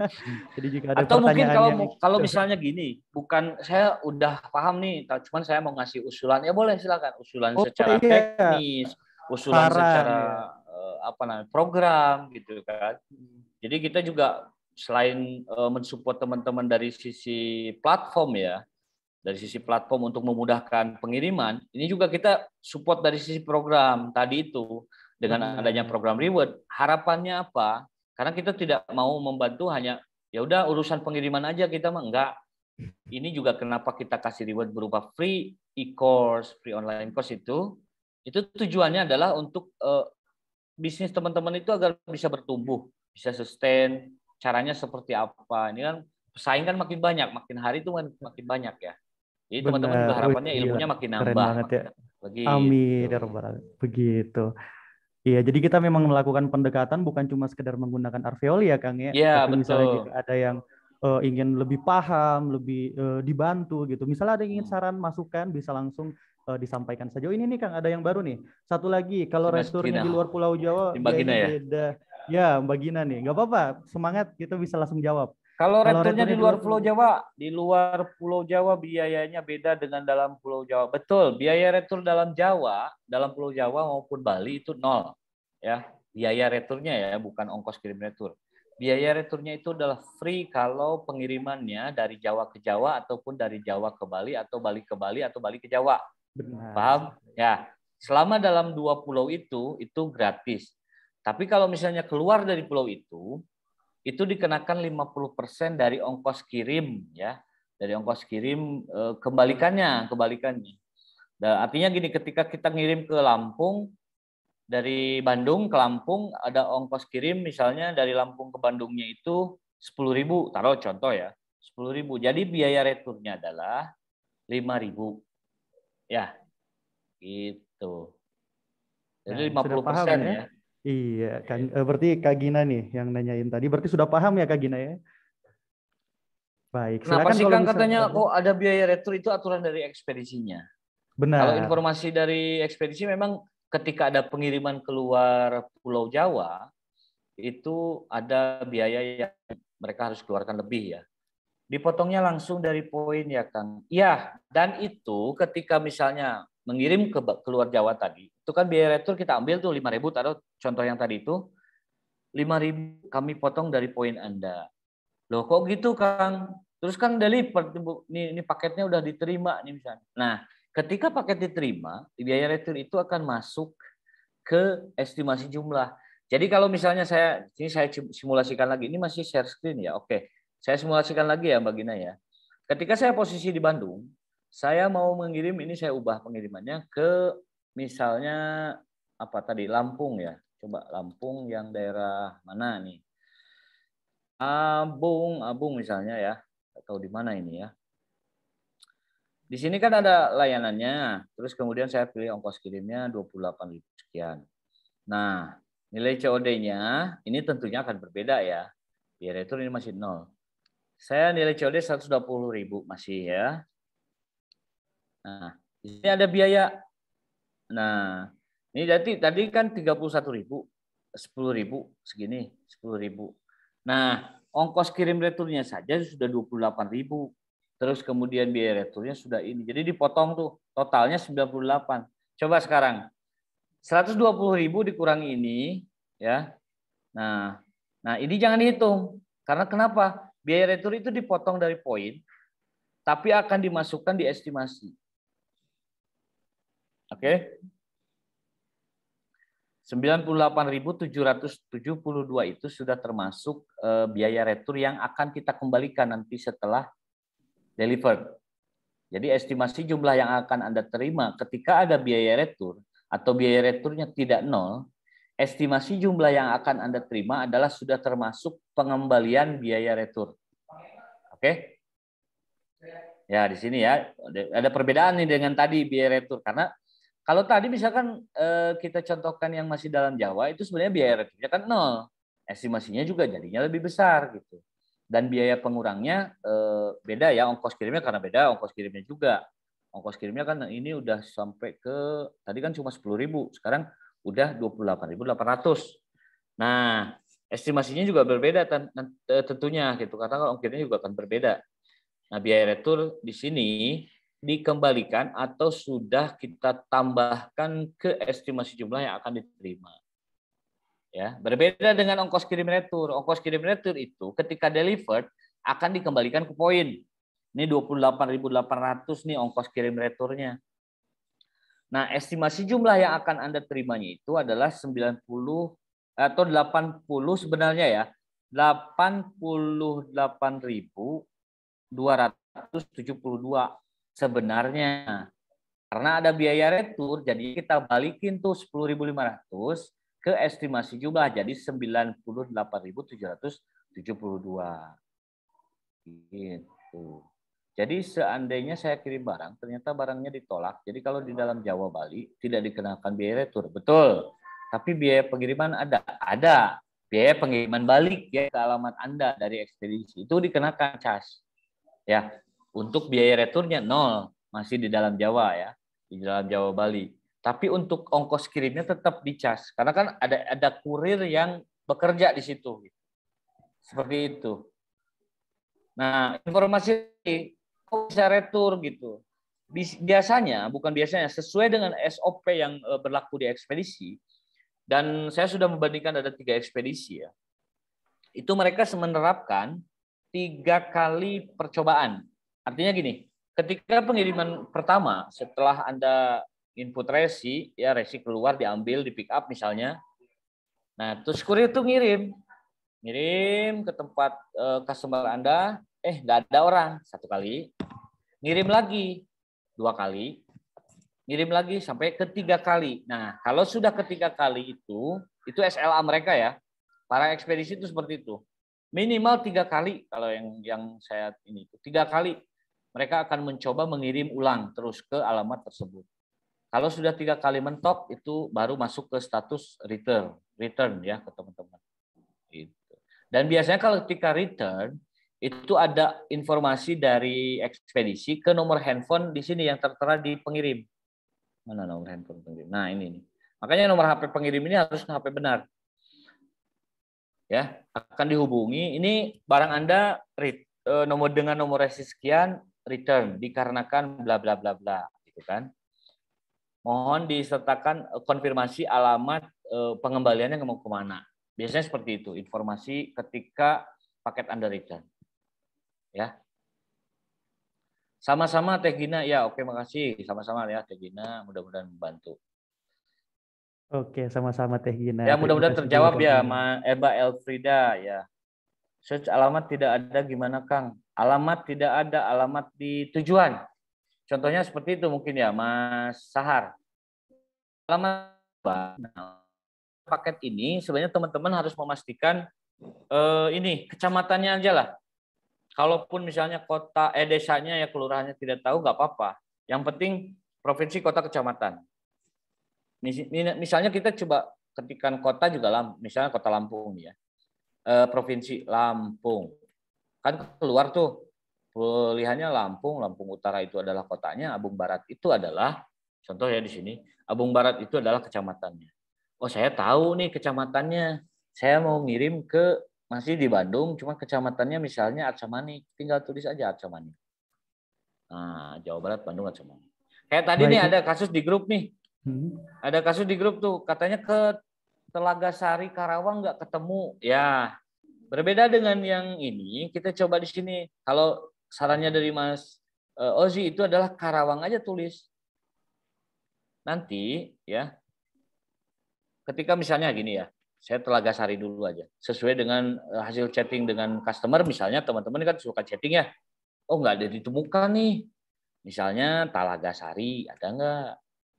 Speaker 4: Jadi jika ada Atau
Speaker 1: mungkin kalau kalau misalnya gini, bukan saya udah paham nih, cuman saya mau ngasih usulan ya boleh silakan usulan oh, secara iya. teknis,
Speaker 2: usulan Saran, secara eh,
Speaker 1: apa namanya program gitu kan. Jadi kita juga selain uh, mensupport teman-teman dari sisi platform ya, dari sisi platform untuk memudahkan pengiriman, ini juga kita support dari sisi program tadi itu dengan adanya program reward, harapannya apa? Karena kita tidak mau membantu hanya ya udah urusan pengiriman aja kita mah enggak. Ini juga kenapa kita kasih reward berupa free e-course, free online course itu itu tujuannya adalah untuk uh, bisnis teman-teman itu agar bisa bertumbuh, bisa sustain. Caranya seperti apa? Ini kan pesaing kan makin banyak, makin hari itu kan makin banyak ya. Jadi teman-teman harapannya iya. ilmunya makin nambah. Keren banget ya. Begitu.
Speaker 4: Amin, ya gitu. Begitu. Iya, jadi kita memang melakukan pendekatan bukan cuma sekedar menggunakan Arveoli ya, Kang ya. Iya, betul. Misalnya jika ada yang uh, ingin lebih paham, lebih uh, dibantu gitu. Misalnya ada yang ingin hmm. saran, masukan bisa langsung uh, disampaikan saja. Oh, ini nih Kang, ada yang baru nih. Satu lagi, kalau restoran di luar Pulau Jawa, Mbak Mbak ya, Gina ya. Beda. Ya, Mbak Gina nih. Gak apa-apa, semangat kita bisa langsung jawab. Kalau returnnya di luar Pulau
Speaker 1: Jawa, di luar Pulau Jawa biayanya beda dengan dalam Pulau Jawa. Betul, biaya retur dalam Jawa, dalam Pulau Jawa maupun Bali itu nol, ya biaya returnya ya, bukan ongkos kirim retur. Biaya returnya itu adalah free kalau pengirimannya dari Jawa ke Jawa ataupun dari Jawa ke Bali atau Bali ke Bali atau Bali ke Jawa.
Speaker 2: Benar. Paham?
Speaker 1: Ya. Selama dalam dua pulau itu itu gratis. Tapi kalau misalnya keluar dari pulau itu, itu dikenakan 50% dari ongkos kirim ya dari ongkos kirim eh, kebalikannya kebalikannya nah, artinya gini ketika kita ngirim ke Lampung dari Bandung ke Lampung ada ongkos kirim misalnya dari Lampung ke Bandungnya itu 10.000 taruh contoh ya 10.000 jadi biaya returnya adalah 5.000 ya gitu jadi nah, lima puluh persen ya. ya
Speaker 3: Iya,
Speaker 4: kan berarti Kak Gina nih yang nanyain tadi. Berarti sudah paham ya Kak Gina ya?
Speaker 1: Baik. Kenapa sih Kang katanya kok oh, ada biaya retur itu aturan dari ekspedisinya? Benar. Kalau informasi dari ekspedisi memang ketika ada pengiriman keluar Pulau Jawa itu ada biaya yang mereka harus keluarkan lebih ya. Dipotongnya langsung dari poin ya Kang. Iya, dan itu ketika misalnya mengirim ke keluar Jawa tadi, itu kan biaya retur kita ambil tuh 5.000 taruh contoh yang tadi itu 5.000 kami potong dari poin Anda. Loh kok gitu Kang? Terus kan udah lipat ini paketnya udah diterima nih misalnya. Nah, ketika paket diterima, biaya retur itu akan masuk ke estimasi jumlah. Jadi kalau misalnya saya ini saya simulasikan lagi, ini masih share screen ya. Oke. Saya simulasikan lagi ya Mbak Gina ya. Ketika saya posisi di Bandung, saya mau mengirim ini saya ubah pengirimannya ke misalnya apa tadi Lampung ya. Coba Lampung yang daerah mana nih? Abung, Abung misalnya ya. Atau di mana ini ya? Di sini kan ada layanannya. Terus kemudian saya pilih ongkos kirimnya ribu sekian. Nah, nilai COD-nya ini tentunya akan berbeda ya. biar itu ini masih nol. Saya nilai COD 120.000 masih ya. Nah, di sini ada biaya. Nah, ini jadi tadi kan 31.000, 10.000 segini, 10.000. Nah, ongkos kirim returnya saja sudah 28.000. Terus kemudian biaya returnya sudah ini. Jadi dipotong tuh totalnya 98. Coba sekarang 120.000 dikurangi ini ya. Nah, nah ini jangan dihitung. Karena kenapa? Biaya retur itu dipotong dari poin tapi akan dimasukkan di estimasi. Oke. Okay? 98.772 itu sudah termasuk eh, biaya retur yang akan kita kembalikan nanti setelah deliver. Jadi estimasi jumlah yang akan Anda terima ketika ada biaya retur atau biaya returnya tidak nol, estimasi jumlah yang akan Anda terima adalah sudah termasuk pengembalian biaya retur. Oke? Okay? Ya, di sini ya. Ada perbedaan nih dengan tadi biaya retur karena kalau tadi misalkan eh, kita contohkan yang masih dalam Jawa itu sebenarnya biaya retribusinya kan nol, estimasinya juga jadinya lebih besar gitu. Dan biaya pengurangnya eh, beda ya, ongkos kirimnya karena beda, ongkos kirimnya juga. Ongkos kirimnya kan ini udah sampai ke tadi kan cuma sepuluh ribu sekarang udah dua puluh delapan delapan ribu ratus Nah, estimasinya juga berbeda eh, tentunya gitu katakan ongkirnya juga akan berbeda. Nah, biaya retur di sini dikembalikan atau sudah kita tambahkan ke estimasi jumlah yang akan diterima. Ya, berbeda dengan ongkos kirim retur. Ongkos kirim retur itu ketika delivered akan dikembalikan ke poin. Ini 28.800 nih ongkos kirim returnya. Nah, estimasi jumlah yang akan Anda terimanya itu adalah 90 atau 80 sebenarnya ya. 88.272 sebenarnya. Karena ada biaya retur, jadi kita balikin tuh 10.500 ke estimasi jumlah jadi 98.772. Gitu. Jadi seandainya saya kirim barang, ternyata barangnya ditolak. Jadi kalau di dalam Jawa Bali tidak dikenakan biaya retur, betul. Tapi biaya pengiriman ada, ada. Biaya pengiriman balik ya ke alamat Anda dari ekspedisi itu dikenakan cas. Ya, untuk biaya returnya nol, masih di dalam Jawa ya, di dalam Jawa Bali. Tapi untuk ongkos kirimnya tetap dicas, karena kan ada ada kurir yang bekerja di situ. Seperti itu. Nah, informasi kok bisa retur gitu. Biasanya, bukan biasanya, sesuai dengan SOP yang eh, berlaku di ekspedisi, dan saya sudah membandingkan ada tiga ekspedisi ya, itu mereka menerapkan tiga kali percobaan Artinya gini, ketika pengiriman pertama setelah Anda input resi, ya resi keluar diambil di pick up misalnya. Nah, terus kurir itu ngirim. Ngirim ke tempat uh, customer Anda, eh enggak ada orang satu kali. Ngirim lagi dua kali. Ngirim lagi sampai ketiga kali. Nah, kalau sudah ketiga kali itu, itu SLA mereka ya. Para ekspedisi itu seperti itu. Minimal tiga kali kalau yang yang saya ini tiga kali mereka akan mencoba mengirim ulang terus ke alamat tersebut. Kalau sudah tiga kali mentok itu baru masuk ke status return, return ya ke teman-teman. Gitu. Dan biasanya kalau ketika return itu ada informasi dari ekspedisi ke nomor handphone di sini yang tertera di pengirim. Mana nomor handphone pengirim? Nah ini nih. Makanya nomor HP pengirim ini harus HP benar. Ya akan dihubungi. Ini barang anda eh, nomor dengan nomor resi sekian return dikarenakan bla bla bla bla gitu kan. Mohon disertakan eh, konfirmasi alamat eh, pengembaliannya mau kemana. Biasanya seperti itu informasi ketika paket Anda return. Ya. Sama-sama Teh Gina. Ya, oke makasih. Sama-sama ya Teh Gina, mudah-mudahan membantu.
Speaker 4: Oke, sama-sama Teh Gina. Ya, mudah-mudahan terjawab ya,
Speaker 1: Ma Eba Elfrida ya. Search alamat tidak ada gimana, Kang? Alamat tidak ada, alamat di tujuan. Contohnya seperti itu mungkin ya, Mas Sahar. Alamat paket ini sebenarnya teman-teman harus memastikan eh, ini kecamatannya aja lah. Kalaupun misalnya kota eh desanya ya kelurahannya tidak tahu nggak apa-apa. Yang penting provinsi kota kecamatan. Misalnya kita coba ketikan kota juga lah, misalnya kota Lampung ya. Eh, provinsi Lampung kan keluar tuh pilihannya Lampung, Lampung Utara itu adalah kotanya, Abung Barat itu adalah contoh ya di sini, Abung Barat itu adalah kecamatannya. Oh, saya tahu nih kecamatannya. Saya mau ngirim ke masih di Bandung, cuma kecamatannya misalnya Arcamani, tinggal tulis aja Arcamani. Nah, Jawa Barat, Bandung, Arcamani. Kayak tadi Baik. nih ada kasus di grup nih. Hmm. Ada kasus di grup tuh, katanya ke Telaga Sari Karawang nggak ketemu. Ya, Berbeda dengan yang ini, kita coba di sini. Kalau sarannya dari Mas eh, Ozi itu adalah Karawang aja tulis. Nanti ya, ketika misalnya gini ya, saya telaga sari dulu aja. Sesuai dengan eh, hasil chatting dengan customer, misalnya teman-teman kan suka chatting ya. Oh nggak ada ditemukan nih. Misalnya telaga Sari, ada nggak?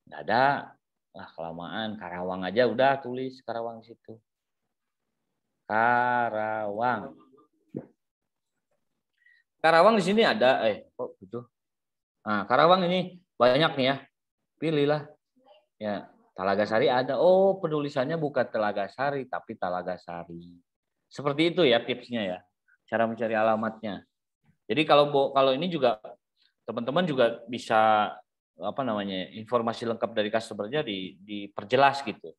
Speaker 1: Nggak ada. Nah, kelamaan. Karawang aja udah tulis Karawang situ. Karawang. Karawang di sini ada eh kok butuh. Nah, Karawang ini banyak nih ya. Pilihlah. Ya, Talaga Sari ada. Oh, penulisannya bukan Telaga Sari tapi Talaga Sari. Seperti itu ya tipsnya ya. Cara mencari alamatnya. Jadi kalau kalau ini juga teman-teman juga bisa apa namanya informasi lengkap dari customernya di diperjelas gitu.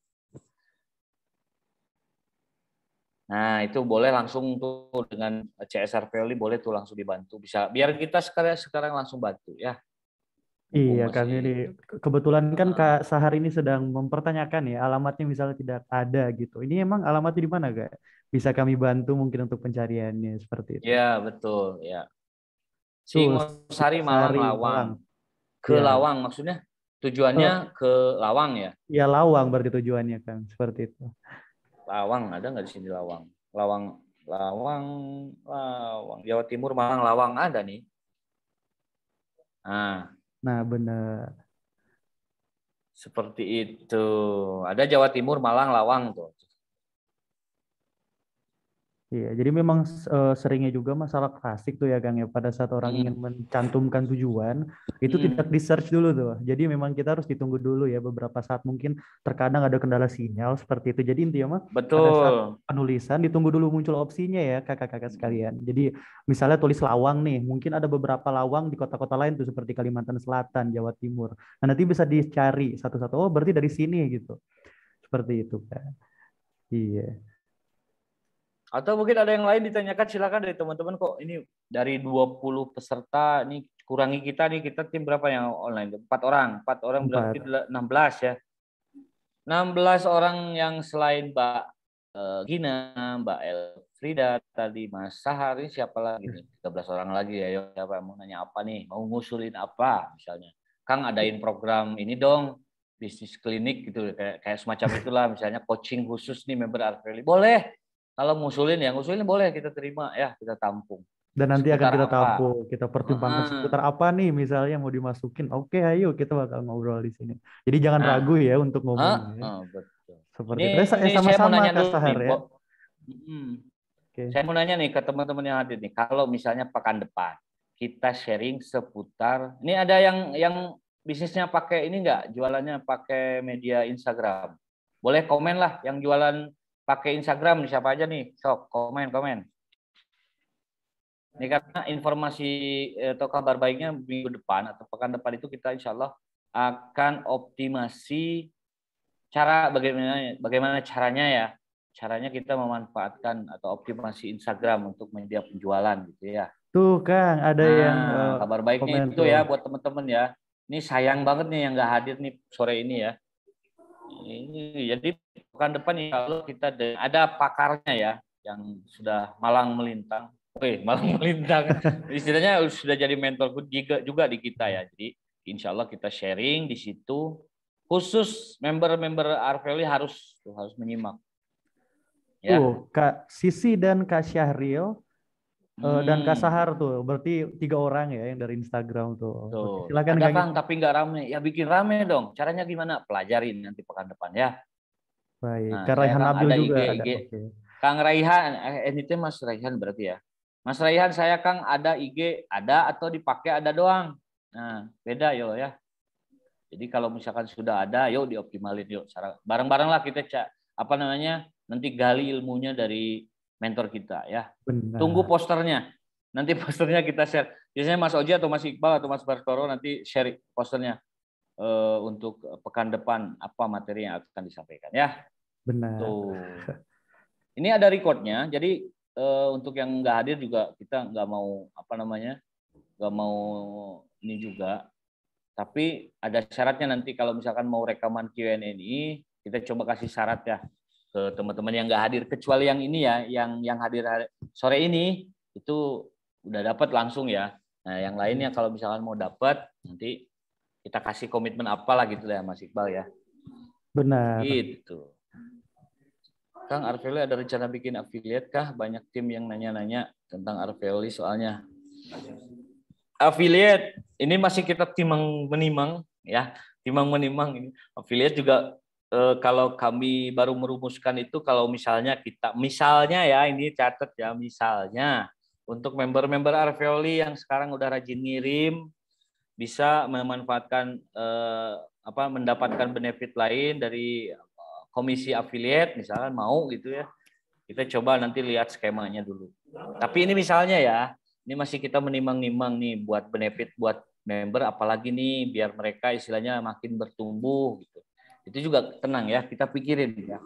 Speaker 1: Nah, itu boleh langsung tuh dengan CSR Poli boleh tuh langsung dibantu bisa. Biar kita sekarang sekarang langsung bantu ya.
Speaker 4: iya, Kak kami kebetulan kan ah. Kak Sahar ini sedang mempertanyakan ya alamatnya misalnya tidak ada gitu. Ini emang alamatnya di mana, Kak? Bisa kami bantu mungkin untuk pencariannya seperti itu.
Speaker 1: Iya, betul, ya. Singosari Malang Lawang. Ke ya. Lawang maksudnya? Tujuannya oh. ke Lawang ya?
Speaker 4: Iya, Lawang berarti tujuannya kan seperti itu.
Speaker 1: Lawang ada nggak di sini Lawang? Lawang, Lawang, Lawang. Jawa Timur Malang Lawang ada nih. Nah, nah benar. Seperti itu. Ada Jawa Timur Malang Lawang tuh.
Speaker 4: Iya, jadi memang uh, seringnya juga masalah klasik tuh ya Kang ya. Pada saat orang hmm. ingin mencantumkan tujuan, itu hmm. tidak di search dulu tuh. Jadi memang kita harus ditunggu dulu ya beberapa saat mungkin terkadang ada kendala sinyal seperti itu. Jadi intinya mah Betul. pada saat penulisan ditunggu dulu muncul opsinya ya kakak-kakak hmm. sekalian. Jadi misalnya tulis lawang nih, mungkin ada beberapa lawang di kota-kota lain tuh seperti Kalimantan Selatan, Jawa Timur. Nah, nanti bisa dicari satu-satu. Oh, berarti dari sini gitu. Seperti itu kan. Iya.
Speaker 1: Atau mungkin ada yang lain ditanyakan silakan dari teman-teman kok ini dari 20 peserta ini kurangi kita nih kita tim berapa yang online? Empat orang. Empat orang berarti 16 ya. 16 orang yang selain Mbak eh, Gina, Mbak Elfrida, tadi Mas Sahari siapa lagi? Nih? 13 orang lagi ya. Yuk, siapa mau nanya apa nih? Mau ngusulin apa misalnya? Kang adain program ini dong, bisnis klinik gitu kayak, kayak semacam itulah misalnya coaching khusus nih member Arveli. Boleh kalau ngusulin ya ngusulin boleh kita terima ya kita tampung
Speaker 4: dan nanti seputar akan kita tampung kita pertimbangkan hmm. seputar apa nih misalnya mau dimasukin oke okay, ayo kita bakal ngobrol di sini jadi jangan hmm. ragu ya untuk ngomong
Speaker 1: hmm. ya. Hmm,
Speaker 4: seperti ini, itu eh, saya sama-sama Kak Sahar ya
Speaker 1: hmm. okay. saya mau nanya nih ke teman-teman yang hadir nih kalau misalnya pekan depan kita sharing seputar ini ada yang yang bisnisnya pakai ini enggak jualannya pakai media Instagram boleh komen lah yang jualan pakai Instagram siapa aja nih sok komen komen ini karena informasi eh, atau kabar baiknya minggu depan atau pekan depan itu kita insya Allah akan optimasi cara bagaimana bagaimana caranya ya caranya kita memanfaatkan atau optimasi Instagram untuk media penjualan gitu ya
Speaker 4: tuh kan ada nah, yang eh, kabar baiknya komentar. itu ya
Speaker 1: buat teman-teman ya ini sayang banget nih yang nggak hadir nih sore ini ya ini jadi pekan depan ya Allah kita ada, ada pakarnya ya yang sudah malang melintang. Oke, malang melintang. Istilahnya sudah jadi mentor juga, juga di kita ya. Jadi insya Allah kita sharing di situ. Khusus member-member Arveli harus harus menyimak. Ya.
Speaker 4: Kak Sisi dan Kak Syahril
Speaker 1: hmm. dan Kak hmm. Sahar
Speaker 4: tuh, berarti tiga orang ya yang dari Instagram tuh. tuh. Silakan Kang,
Speaker 1: tapi nggak rame. Ya bikin rame dong. Caranya gimana? Pelajarin nanti pekan depan ya.
Speaker 3: Baik.
Speaker 4: Nah, Kang Raihan Abdul ada juga IG, ada.
Speaker 2: Okay.
Speaker 1: Kang Raihan, eh, eh, NIT Mas Raihan berarti ya. Mas Raihan saya Kang ada IG, ada atau dipakai ada doang. Nah, beda yo ya. Jadi kalau misalkan sudah ada, yuk dioptimalin yuk. Bareng-bareng lah kita cak apa namanya nanti gali ilmunya dari mentor kita ya. Benar. Tunggu posternya. Nanti posternya kita share. Biasanya Mas Oji atau Mas Iqbal atau Mas Bartoro nanti share posternya. Eh, untuk pekan depan apa materi yang akan disampaikan ya.
Speaker 4: Benar. Tuh.
Speaker 1: Ini ada recordnya, jadi eh, untuk yang nggak hadir juga kita nggak mau apa namanya, nggak mau ini juga. Tapi ada syaratnya nanti kalau misalkan mau rekaman Q&A ini, kita coba kasih syarat ya ke teman-teman yang nggak hadir kecuali yang ini ya, yang yang hadir sore ini itu udah dapat langsung ya. Nah, yang lainnya kalau misalkan mau dapat nanti kita kasih komitmen apalah gitu ya Mas Iqbal ya.
Speaker 4: Benar. Gitu.
Speaker 1: Kang Arveli ada rencana bikin affiliate kah? Banyak tim yang nanya-nanya tentang Arveli soalnya. Affiliate ini masih kita timang menimang ya, timang menimang ini. Affiliate juga eh, kalau kami baru merumuskan itu kalau misalnya kita misalnya ya ini catat ya misalnya untuk member-member Arveli yang sekarang udah rajin ngirim bisa memanfaatkan eh, apa mendapatkan benefit lain dari eh, komisi affiliate misalnya mau gitu ya kita coba nanti lihat skemanya dulu
Speaker 3: tapi ini misalnya
Speaker 1: ya ini masih kita menimbang-nimbang nih buat benefit buat member apalagi nih biar mereka istilahnya makin bertumbuh gitu itu juga tenang ya kita pikirin ya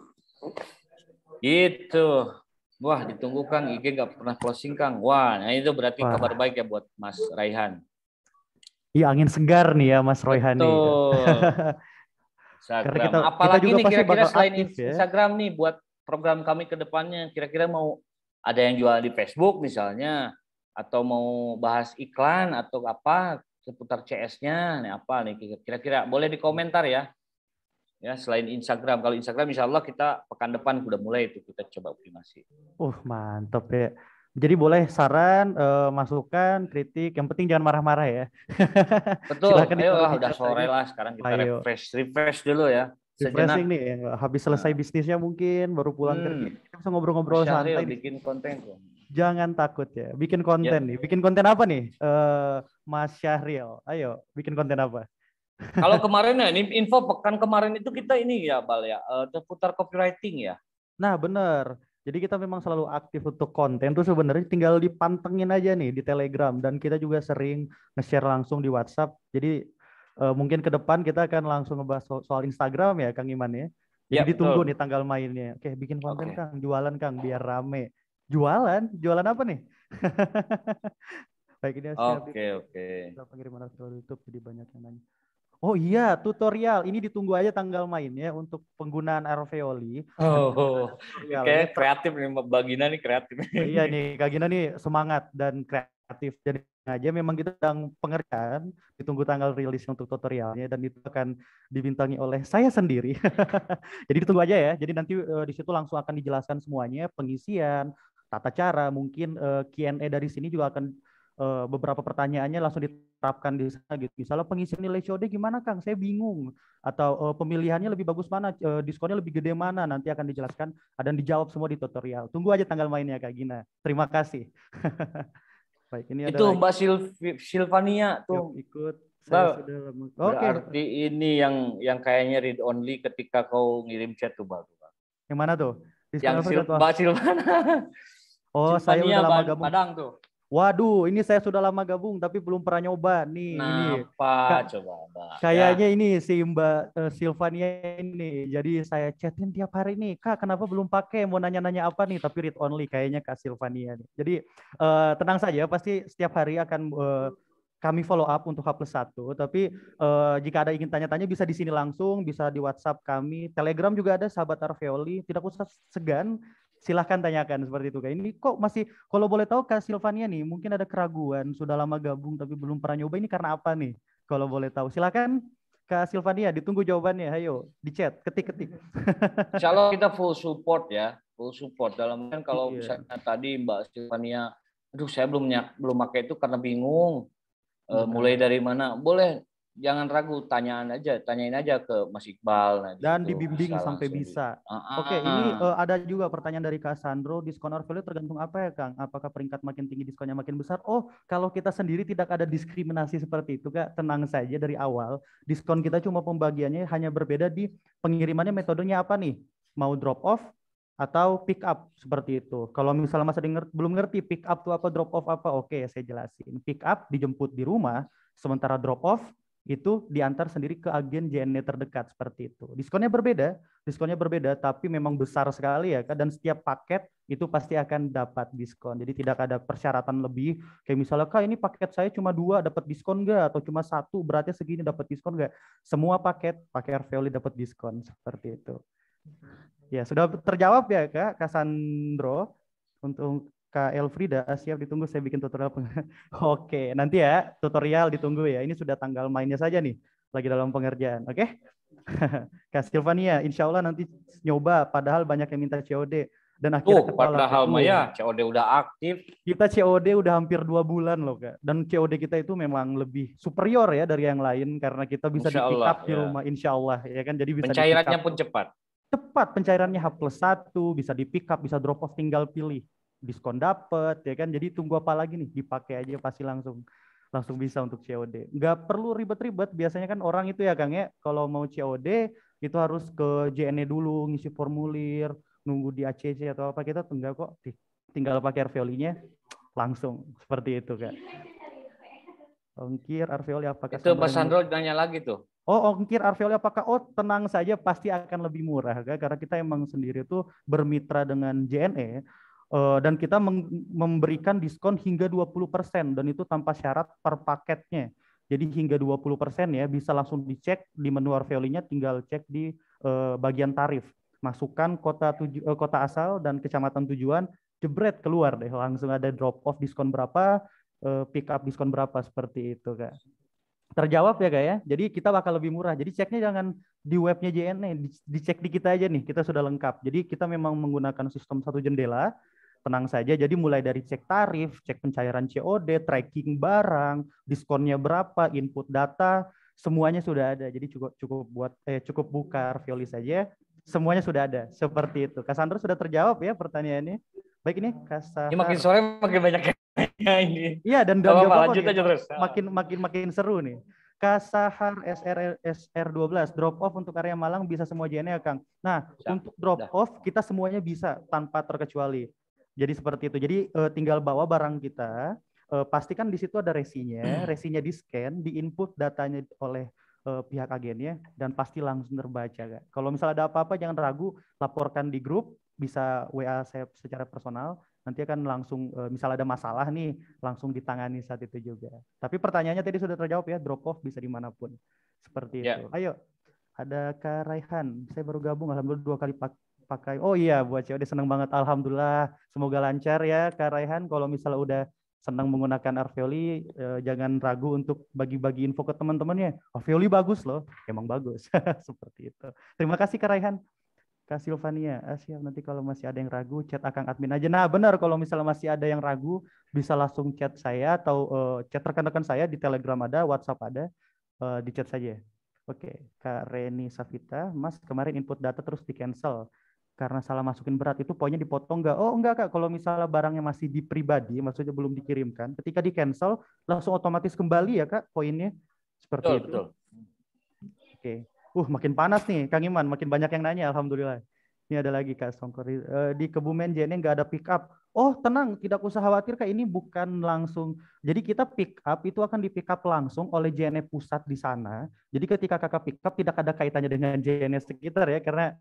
Speaker 1: gitu wah ditunggu kang IG nggak pernah closing kang wah nah itu berarti kabar baik ya buat Mas Raihan
Speaker 4: Iya angin segar nih ya Mas Royhani.
Speaker 1: Instagram. Kita, Apalagi kita nih kira-kira selain aktif, ya? Instagram nih buat program kami ke depannya kira-kira mau ada yang jual di Facebook misalnya atau mau bahas iklan atau apa seputar CS-nya nih apa nih kira-kira boleh di komentar ya ya selain Instagram kalau Instagram Insya Allah kita pekan depan udah mulai itu kita coba optimasi.
Speaker 4: Uh mantap ya. Jadi boleh saran, uh, masukan, kritik. Yang penting jangan marah-marah ya. Betul. Ayo lah, udah sore lah.
Speaker 1: Sekarang kita Ayo. refresh, refresh dulu ya. Refreshing nih, eh, habis
Speaker 4: selesai nah. bisnisnya mungkin, baru pulang hmm. kerja. Kita bisa ngobrol-ngobrol santai. bikin konten tuh. Jangan takut ya. Bikin iya. konten ya. nih. Bikin konten apa nih, uh, Mas Syahril? Ayo, bikin konten apa?
Speaker 1: Kalau kemarin ya, ini info pekan kemarin itu kita ini ya, Bal ya, uh, terputar copywriting ya.
Speaker 4: Nah, bener. Jadi kita memang selalu aktif untuk konten tuh sebenarnya tinggal dipantengin aja nih di Telegram dan kita juga sering nge-share langsung di WhatsApp. Jadi uh, mungkin ke depan kita akan langsung ngebahas so soal Instagram ya Kang Iman ya. Jadi yep, ya, ditunggu betul. nih tanggal mainnya. Oke, bikin konten okay. Kang, jualan Kang biar rame. Jualan? Jualan apa nih? Baik ini Oke, oke. Okay, okay. Pengiriman YouTube jadi banyak yang nanya. Oh iya, tutorial. Ini ditunggu aja tanggal mainnya untuk penggunaan ROV Oh, oh.
Speaker 1: kayak kreatif nih Mbak Gina nih kreatif. Oh, iya
Speaker 4: nih, Kak Gina nih semangat dan kreatif. Jadi aja memang kita sedang pengerjaan, ditunggu tanggal rilis untuk tutorialnya dan itu akan dibintangi oleh saya sendiri. Jadi ditunggu aja ya. Jadi nanti uh, di situ langsung akan dijelaskan semuanya, pengisian, tata cara, mungkin uh, eh, Q&A dari sini juga akan uh, beberapa pertanyaannya langsung diterapkan di sana gitu. Misalnya pengisian nilai COD gimana Kang? Saya bingung. Atau uh, pemilihannya lebih bagus mana? Uh, diskonnya lebih gede mana? Nanti akan dijelaskan dan dijawab semua di tutorial. Tunggu aja tanggal mainnya Kak Gina. Terima kasih. Baik, ini Itu Mbak
Speaker 1: Silv Silvania tuh Yuk, ikut. Saya Oke. Berarti okay. ini yang yang kayaknya read only ketika kau ngirim chat tuh, Mbak.
Speaker 4: Yang mana tuh? yang Sil Mbak Silvana. Oh, Silvania, saya udah lama gabung. Padang tuh. Waduh, ini saya sudah lama gabung tapi belum pernah nyoba nih. Nah, ini. Apa Ka
Speaker 3: coba? Mbak. Ya. Kayaknya
Speaker 4: ya. ini si Mbak uh, eh, Silvania ini. Jadi saya chatin tiap hari nih, Kak, kenapa belum pakai? Mau nanya-nanya apa nih? Tapi read only kayaknya Kak Silvania nih. Jadi uh, tenang saja, pasti setiap hari akan uh, kami follow up untuk H plus satu. Tapi uh, jika ada ingin tanya-tanya bisa di sini langsung, bisa di WhatsApp kami. Telegram juga ada, sahabat Arveoli. Tidak usah segan, silahkan tanyakan seperti itu. Kak. Ini kok masih, kalau boleh tahu Kak Silvania nih, mungkin ada keraguan, sudah lama gabung tapi belum pernah nyoba, ini karena apa nih? Kalau boleh tahu, silahkan Kak Silvania, ditunggu jawabannya. Ayo, di chat, ketik-ketik.
Speaker 1: kalau kita full support ya, full support. Dalam kan kalau iya. misalnya tadi Mbak Silvania, aduh saya belum belum pakai itu karena bingung. Uh, mulai dari mana? Boleh jangan ragu tanyaan aja tanyain aja ke Mas Iqbal nah, dan dibimbing sampai bisa ah, oke okay, ini
Speaker 4: uh, ada juga pertanyaan dari Kak Sandro diskon or value tergantung apa ya Kang apakah peringkat makin tinggi diskonnya makin besar oh kalau kita sendiri tidak ada diskriminasi seperti itu Kak tenang saja dari awal diskon kita cuma pembagiannya hanya berbeda di pengirimannya metodenya apa nih mau drop off atau pick up seperti itu. Kalau misalnya masih denger, belum ngerti pick up itu apa, drop off apa, oke okay, saya jelasin. Pick up dijemput di rumah, sementara drop off itu diantar sendiri ke agen JNE terdekat seperti itu. Diskonnya berbeda, diskonnya berbeda, tapi memang besar sekali ya, dan setiap paket itu pasti akan dapat diskon. Jadi tidak ada persyaratan lebih, kayak misalnya kak ini paket saya cuma dua dapat diskon nggak, atau cuma satu berarti segini dapat diskon nggak. Semua paket pakai Arveoli dapat diskon seperti itu. Iya. Ya sudah terjawab ya kak Kasandro untuk Kak Elfrida siap ditunggu saya bikin tutorial. Oke, nanti ya tutorial ditunggu ya. Ini sudah tanggal mainnya saja nih, lagi dalam pengerjaan. Oke, Kak Silvania, insya Allah nanti nyoba. Padahal banyak yang minta COD dan akhirnya oh, kepala padahal Maya
Speaker 1: COD udah aktif.
Speaker 4: Kita COD udah hampir dua bulan loh kak. Dan COD kita itu memang lebih superior ya dari yang lain karena kita bisa di up di ya. rumah insya Allah ya kan. Jadi bisa pencairannya pun cepat. Cepat pencairannya H plus satu bisa di pick up bisa drop off tinggal pilih diskon dapet ya kan jadi tunggu apa lagi nih dipakai aja pasti langsung langsung bisa untuk COD nggak perlu ribet-ribet biasanya kan orang itu ya Kang ya kalau mau COD itu harus ke JNE dulu ngisi formulir nunggu di ACC atau apa kita tinggal kok tinggal pakai Arveolinya langsung seperti itu kan Ongkir Arveoli apakah itu Mas Sandro
Speaker 1: nanya lagi tuh
Speaker 4: oh ongkir Arveoli apakah oh tenang saja pasti akan lebih murah kan karena kita emang sendiri itu bermitra dengan JNE Eh, dan kita memberikan diskon hingga 20% dan itu tanpa syarat per paketnya. Jadi hingga 20% ya bisa langsung dicek di menu Arveolinya tinggal cek di eh, bagian tarif. Masukkan kota tuju, eh, kota asal dan kecamatan tujuan, jebret keluar deh langsung ada drop off diskon berapa, pick up diskon berapa seperti itu, Kak. Terjawab ya, Kak ya. Jadi kita bakal lebih murah. Jadi ceknya jangan di webnya JNE, dicek di kita aja nih, kita sudah lengkap. Jadi kita memang menggunakan sistem satu jendela tenang saja. Jadi mulai dari cek tarif, cek pencairan COD, tracking barang, diskonnya berapa, input data, semuanya sudah ada. Jadi cukup cukup buat eh cukup buka Violi saja, semuanya sudah ada. Seperti itu. kasandra sudah terjawab ya pertanyaannya. Baik ini Kasandro. Ya, makin sore makin banyak ini. Iya dan dan lanjut aja terus. Makin makin makin seru nih. Kasahar SR SR12 drop off untuk area Malang bisa semua JNE ya Kang. Nah, bisa, untuk drop off kita semuanya bisa tanpa terkecuali. Jadi seperti itu. Jadi uh, tinggal bawa barang kita, uh, pastikan di situ ada resinya, hmm. resinya di scan, di input datanya oleh uh, pihak agennya dan pasti langsung terbaca. Kak. Kalau misalnya ada apa-apa jangan ragu, laporkan di grup, bisa WA saya secara personal. Nanti akan langsung uh, misalnya ada masalah nih langsung ditangani saat itu juga. Tapi pertanyaannya tadi sudah terjawab ya, drop off bisa dimanapun. Seperti yeah. itu. Ayo, ada Kak Raihan. Saya baru gabung, alhamdulillah dua kali pak pakai. Oh iya, buat COD senang banget. Alhamdulillah, semoga lancar ya Kak Raihan. Kalau misalnya udah senang menggunakan Arveoli, eh, jangan ragu untuk bagi-bagi info ke teman-temannya. Arveoli bagus loh, emang bagus. Seperti itu. Terima kasih Kak Raihan. Kak Silvania, ah, siap nanti kalau masih ada yang ragu, chat akang admin aja. Nah benar kalau misalnya masih ada yang ragu, bisa langsung chat saya atau uh, chat rekan-rekan saya di Telegram ada, WhatsApp ada, uh, di chat saja. Oke, Kak Reni Savita, Mas kemarin input data terus di cancel karena salah masukin berat itu poinnya dipotong nggak? Oh enggak kak, kalau misalnya barangnya masih di pribadi, maksudnya belum dikirimkan, ketika di cancel langsung otomatis kembali ya kak poinnya seperti betul, itu. Betul. Oke, uh makin panas nih Kang Iman, makin banyak yang nanya, alhamdulillah. Ini ada lagi kak Songkori eh, di Kebumen JNE nggak ada pick up. Oh tenang, tidak usah khawatir kak ini bukan langsung. Jadi kita pick up itu akan di pick up langsung oleh JNE pusat di sana. Jadi ketika kakak pick up tidak ada kaitannya dengan JNE sekitar ya karena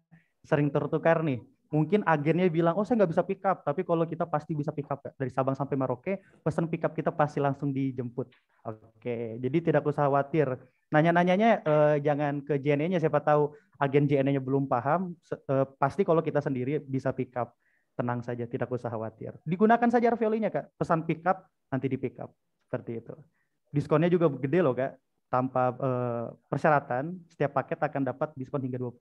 Speaker 4: sering tertukar nih. Mungkin agennya bilang, oh saya nggak bisa pick up. Tapi kalau kita pasti bisa pick up dari Sabang sampai Merauke, pesan pick up kita pasti langsung dijemput. Oke, jadi tidak usah khawatir. Nanya-nanyanya eh, jangan ke JNE-nya, siapa tahu agen JNE-nya belum paham. Eh, pasti kalau kita sendiri bisa pick up. Tenang saja, tidak usah khawatir. Digunakan saja raviolinya, Kak. Pesan pick up, nanti di pick up. Seperti itu. Diskonnya juga gede loh, Kak tanpa eh, persyaratan, setiap paket akan dapat diskon hingga 20%.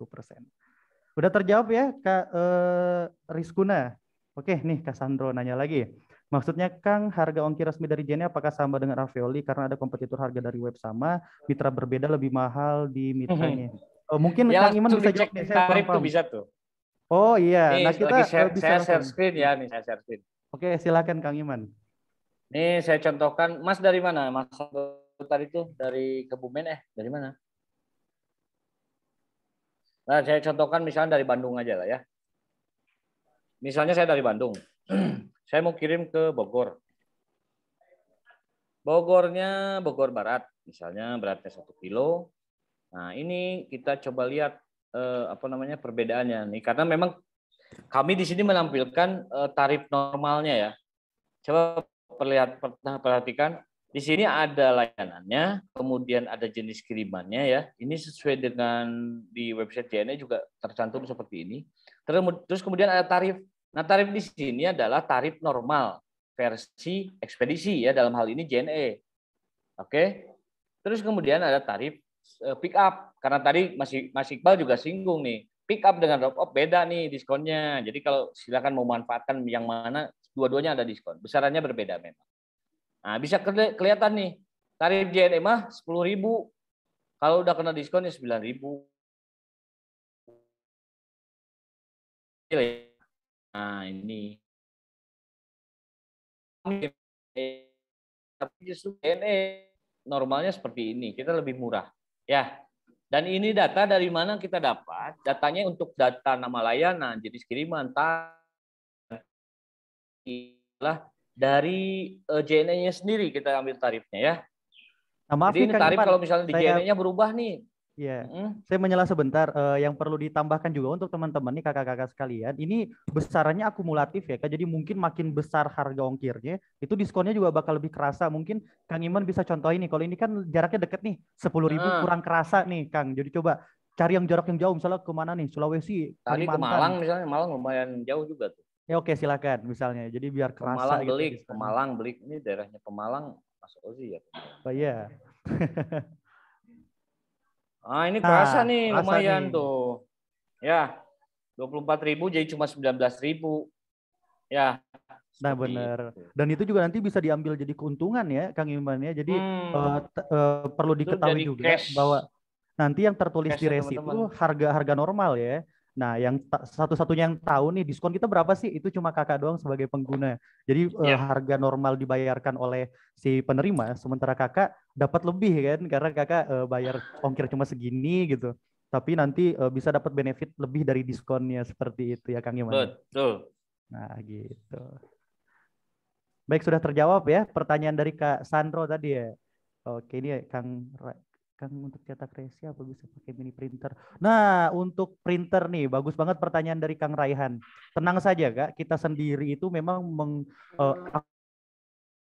Speaker 4: Udah terjawab ya Kak eh, Rizkuna. Oke, nih Kak Sandro nanya lagi. Maksudnya Kang, harga ongkir resmi dari Jenny apakah sama dengan Ravioli karena ada kompetitor harga dari web sama, mitra berbeda lebih mahal di mitranya. Hmm. Oh, eh, mungkin ya, Kang Iman
Speaker 2: bisa cek nih, saya tarif tuh bisa tuh.
Speaker 4: Oh iya, nih, nah kita lagi share, bisa saya share screen ya
Speaker 1: nih, saya share screen.
Speaker 4: Oke, silakan Kang Iman.
Speaker 1: Nih saya contohkan, Mas dari mana? Mas tadi tuh dari Kebumen eh, dari mana? Nah, saya contohkan misalnya dari Bandung aja lah ya. Misalnya saya dari Bandung. saya mau kirim ke Bogor. Bogornya Bogor Barat, misalnya beratnya satu kilo. Nah, ini kita coba lihat eh, apa namanya perbedaannya nih, karena memang kami di sini menampilkan eh, tarif normalnya ya. Coba perlihat perhatikan di sini ada layanannya, kemudian ada jenis kirimannya ya. Ini sesuai dengan di website JNE juga tercantum seperti ini. Terus kemudian ada tarif. Nah, tarif di sini adalah tarif normal versi ekspedisi ya dalam hal ini JNE. Oke. Terus kemudian ada tarif e, pick up karena tadi masih Mas Iqbal juga singgung nih. Pick up dengan drop off beda nih diskonnya. Jadi kalau silakan memanfaatkan yang mana dua-duanya ada diskon. Besarannya berbeda memang. Nah, bisa kelihatan
Speaker 2: nih, tarif JNE mah 10.000. Kalau udah kena diskon ya 9.000. Nah, ini. Tapi justru JNE normalnya seperti ini, kita lebih murah. Ya, dan ini data dari
Speaker 1: mana kita dapat? Datanya untuk data nama layanan, jenis kiriman, lah dari uh, eh, JNE-nya sendiri kita ambil tarifnya ya.
Speaker 4: Nah, maaf Jadi ini tarif kalau misalnya di saya... JNE-nya
Speaker 1: berubah nih.
Speaker 4: Iya. Yeah. Mm. Saya menyela sebentar uh, yang perlu ditambahkan juga untuk teman-teman nih kakak-kakak sekalian. Ini besarannya akumulatif ya Kak. Jadi mungkin makin besar harga ongkirnya, itu diskonnya juga bakal lebih kerasa. Mungkin Kang Iman bisa contoh ini. Kalau ini kan jaraknya deket nih, sepuluh ribu mm. kurang kerasa nih Kang. Jadi coba cari yang jarak yang jauh misalnya kemana nih Sulawesi Kalimantan. ke Malang
Speaker 1: misalnya Malang lumayan jauh juga tuh Ya oke
Speaker 4: silakan misalnya. Jadi biar kerasa Pemalang gitu, Belik, gitu.
Speaker 1: Pemalang Belik ini daerahnya Pemalang masuk Ozi ya.
Speaker 4: Oh iya.
Speaker 1: ah ini ah, kerasa nih kerasa lumayan nih. tuh. Ya. ribu, jadi cuma ribu. Ya. Nah benar.
Speaker 4: Dan itu juga nanti bisa diambil jadi keuntungan ya Kang Iman ya. Jadi hmm. uh, uh, perlu diketahui juga cash. bahwa nanti yang tertulis cash di ya, resi itu harga-harga normal ya. Nah, yang satu-satunya yang tahu nih diskon kita berapa sih? Itu cuma kakak doang sebagai pengguna. Jadi yeah. uh, iya. harga normal dibayarkan oleh si penerima, sementara kakak dapat lebih kan karena kakak uh, bayar ongkir cuma segini gitu. Tapi nanti uh, bisa dapat benefit lebih dari diskonnya seperti itu ya Kang Iman. Betul. Nah, gitu. Baik, sudah terjawab ya pertanyaan dari Kak Sandro tadi ya. Oke, ini ya, Kang Kang untuk cetak resi apa bisa pakai mini printer? Nah, untuk printer nih bagus banget pertanyaan dari Kang Raihan. Tenang saja, Kak, kita sendiri itu memang meng uh,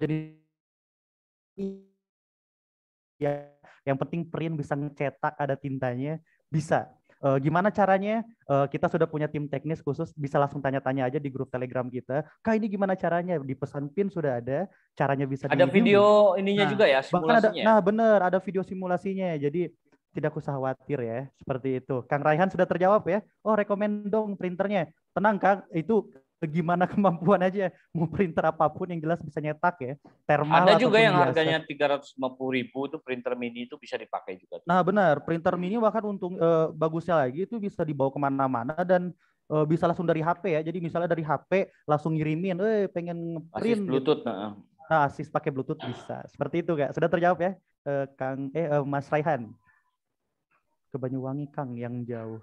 Speaker 4: jadi ya yang penting print bisa ngecetak ada tintanya, bisa Uh, gimana caranya? Uh, kita sudah punya tim teknis khusus, bisa langsung tanya-tanya aja di grup Telegram kita. Kak ini gimana caranya? Di pesan pin sudah ada, caranya bisa. Ada di video ininya nah, juga ya simulasinya. ada, ya? nah bener ada video simulasinya. Jadi tidak usah khawatir ya seperti itu. Kang Raihan sudah terjawab ya. Oh rekomend dong printernya. Tenang Kang, itu gimana kemampuan aja ya. mau printer apapun yang jelas bisa nyetak ya thermal ada juga yang biasa. harganya
Speaker 1: tiga ratus lima puluh ribu itu printer mini itu bisa dipakai juga nah
Speaker 4: benar printer mini bahkan untung eh, bagusnya lagi itu bisa dibawa kemana-mana dan eh, bisa langsung dari HP ya jadi misalnya dari HP langsung ngirimin eh pengen print Asis gitu. Bluetooth nah. nah asis pakai Bluetooth bisa seperti itu kak sudah terjawab ya eh, Kang eh Mas Raihan ke Banyuwangi Kang yang jauh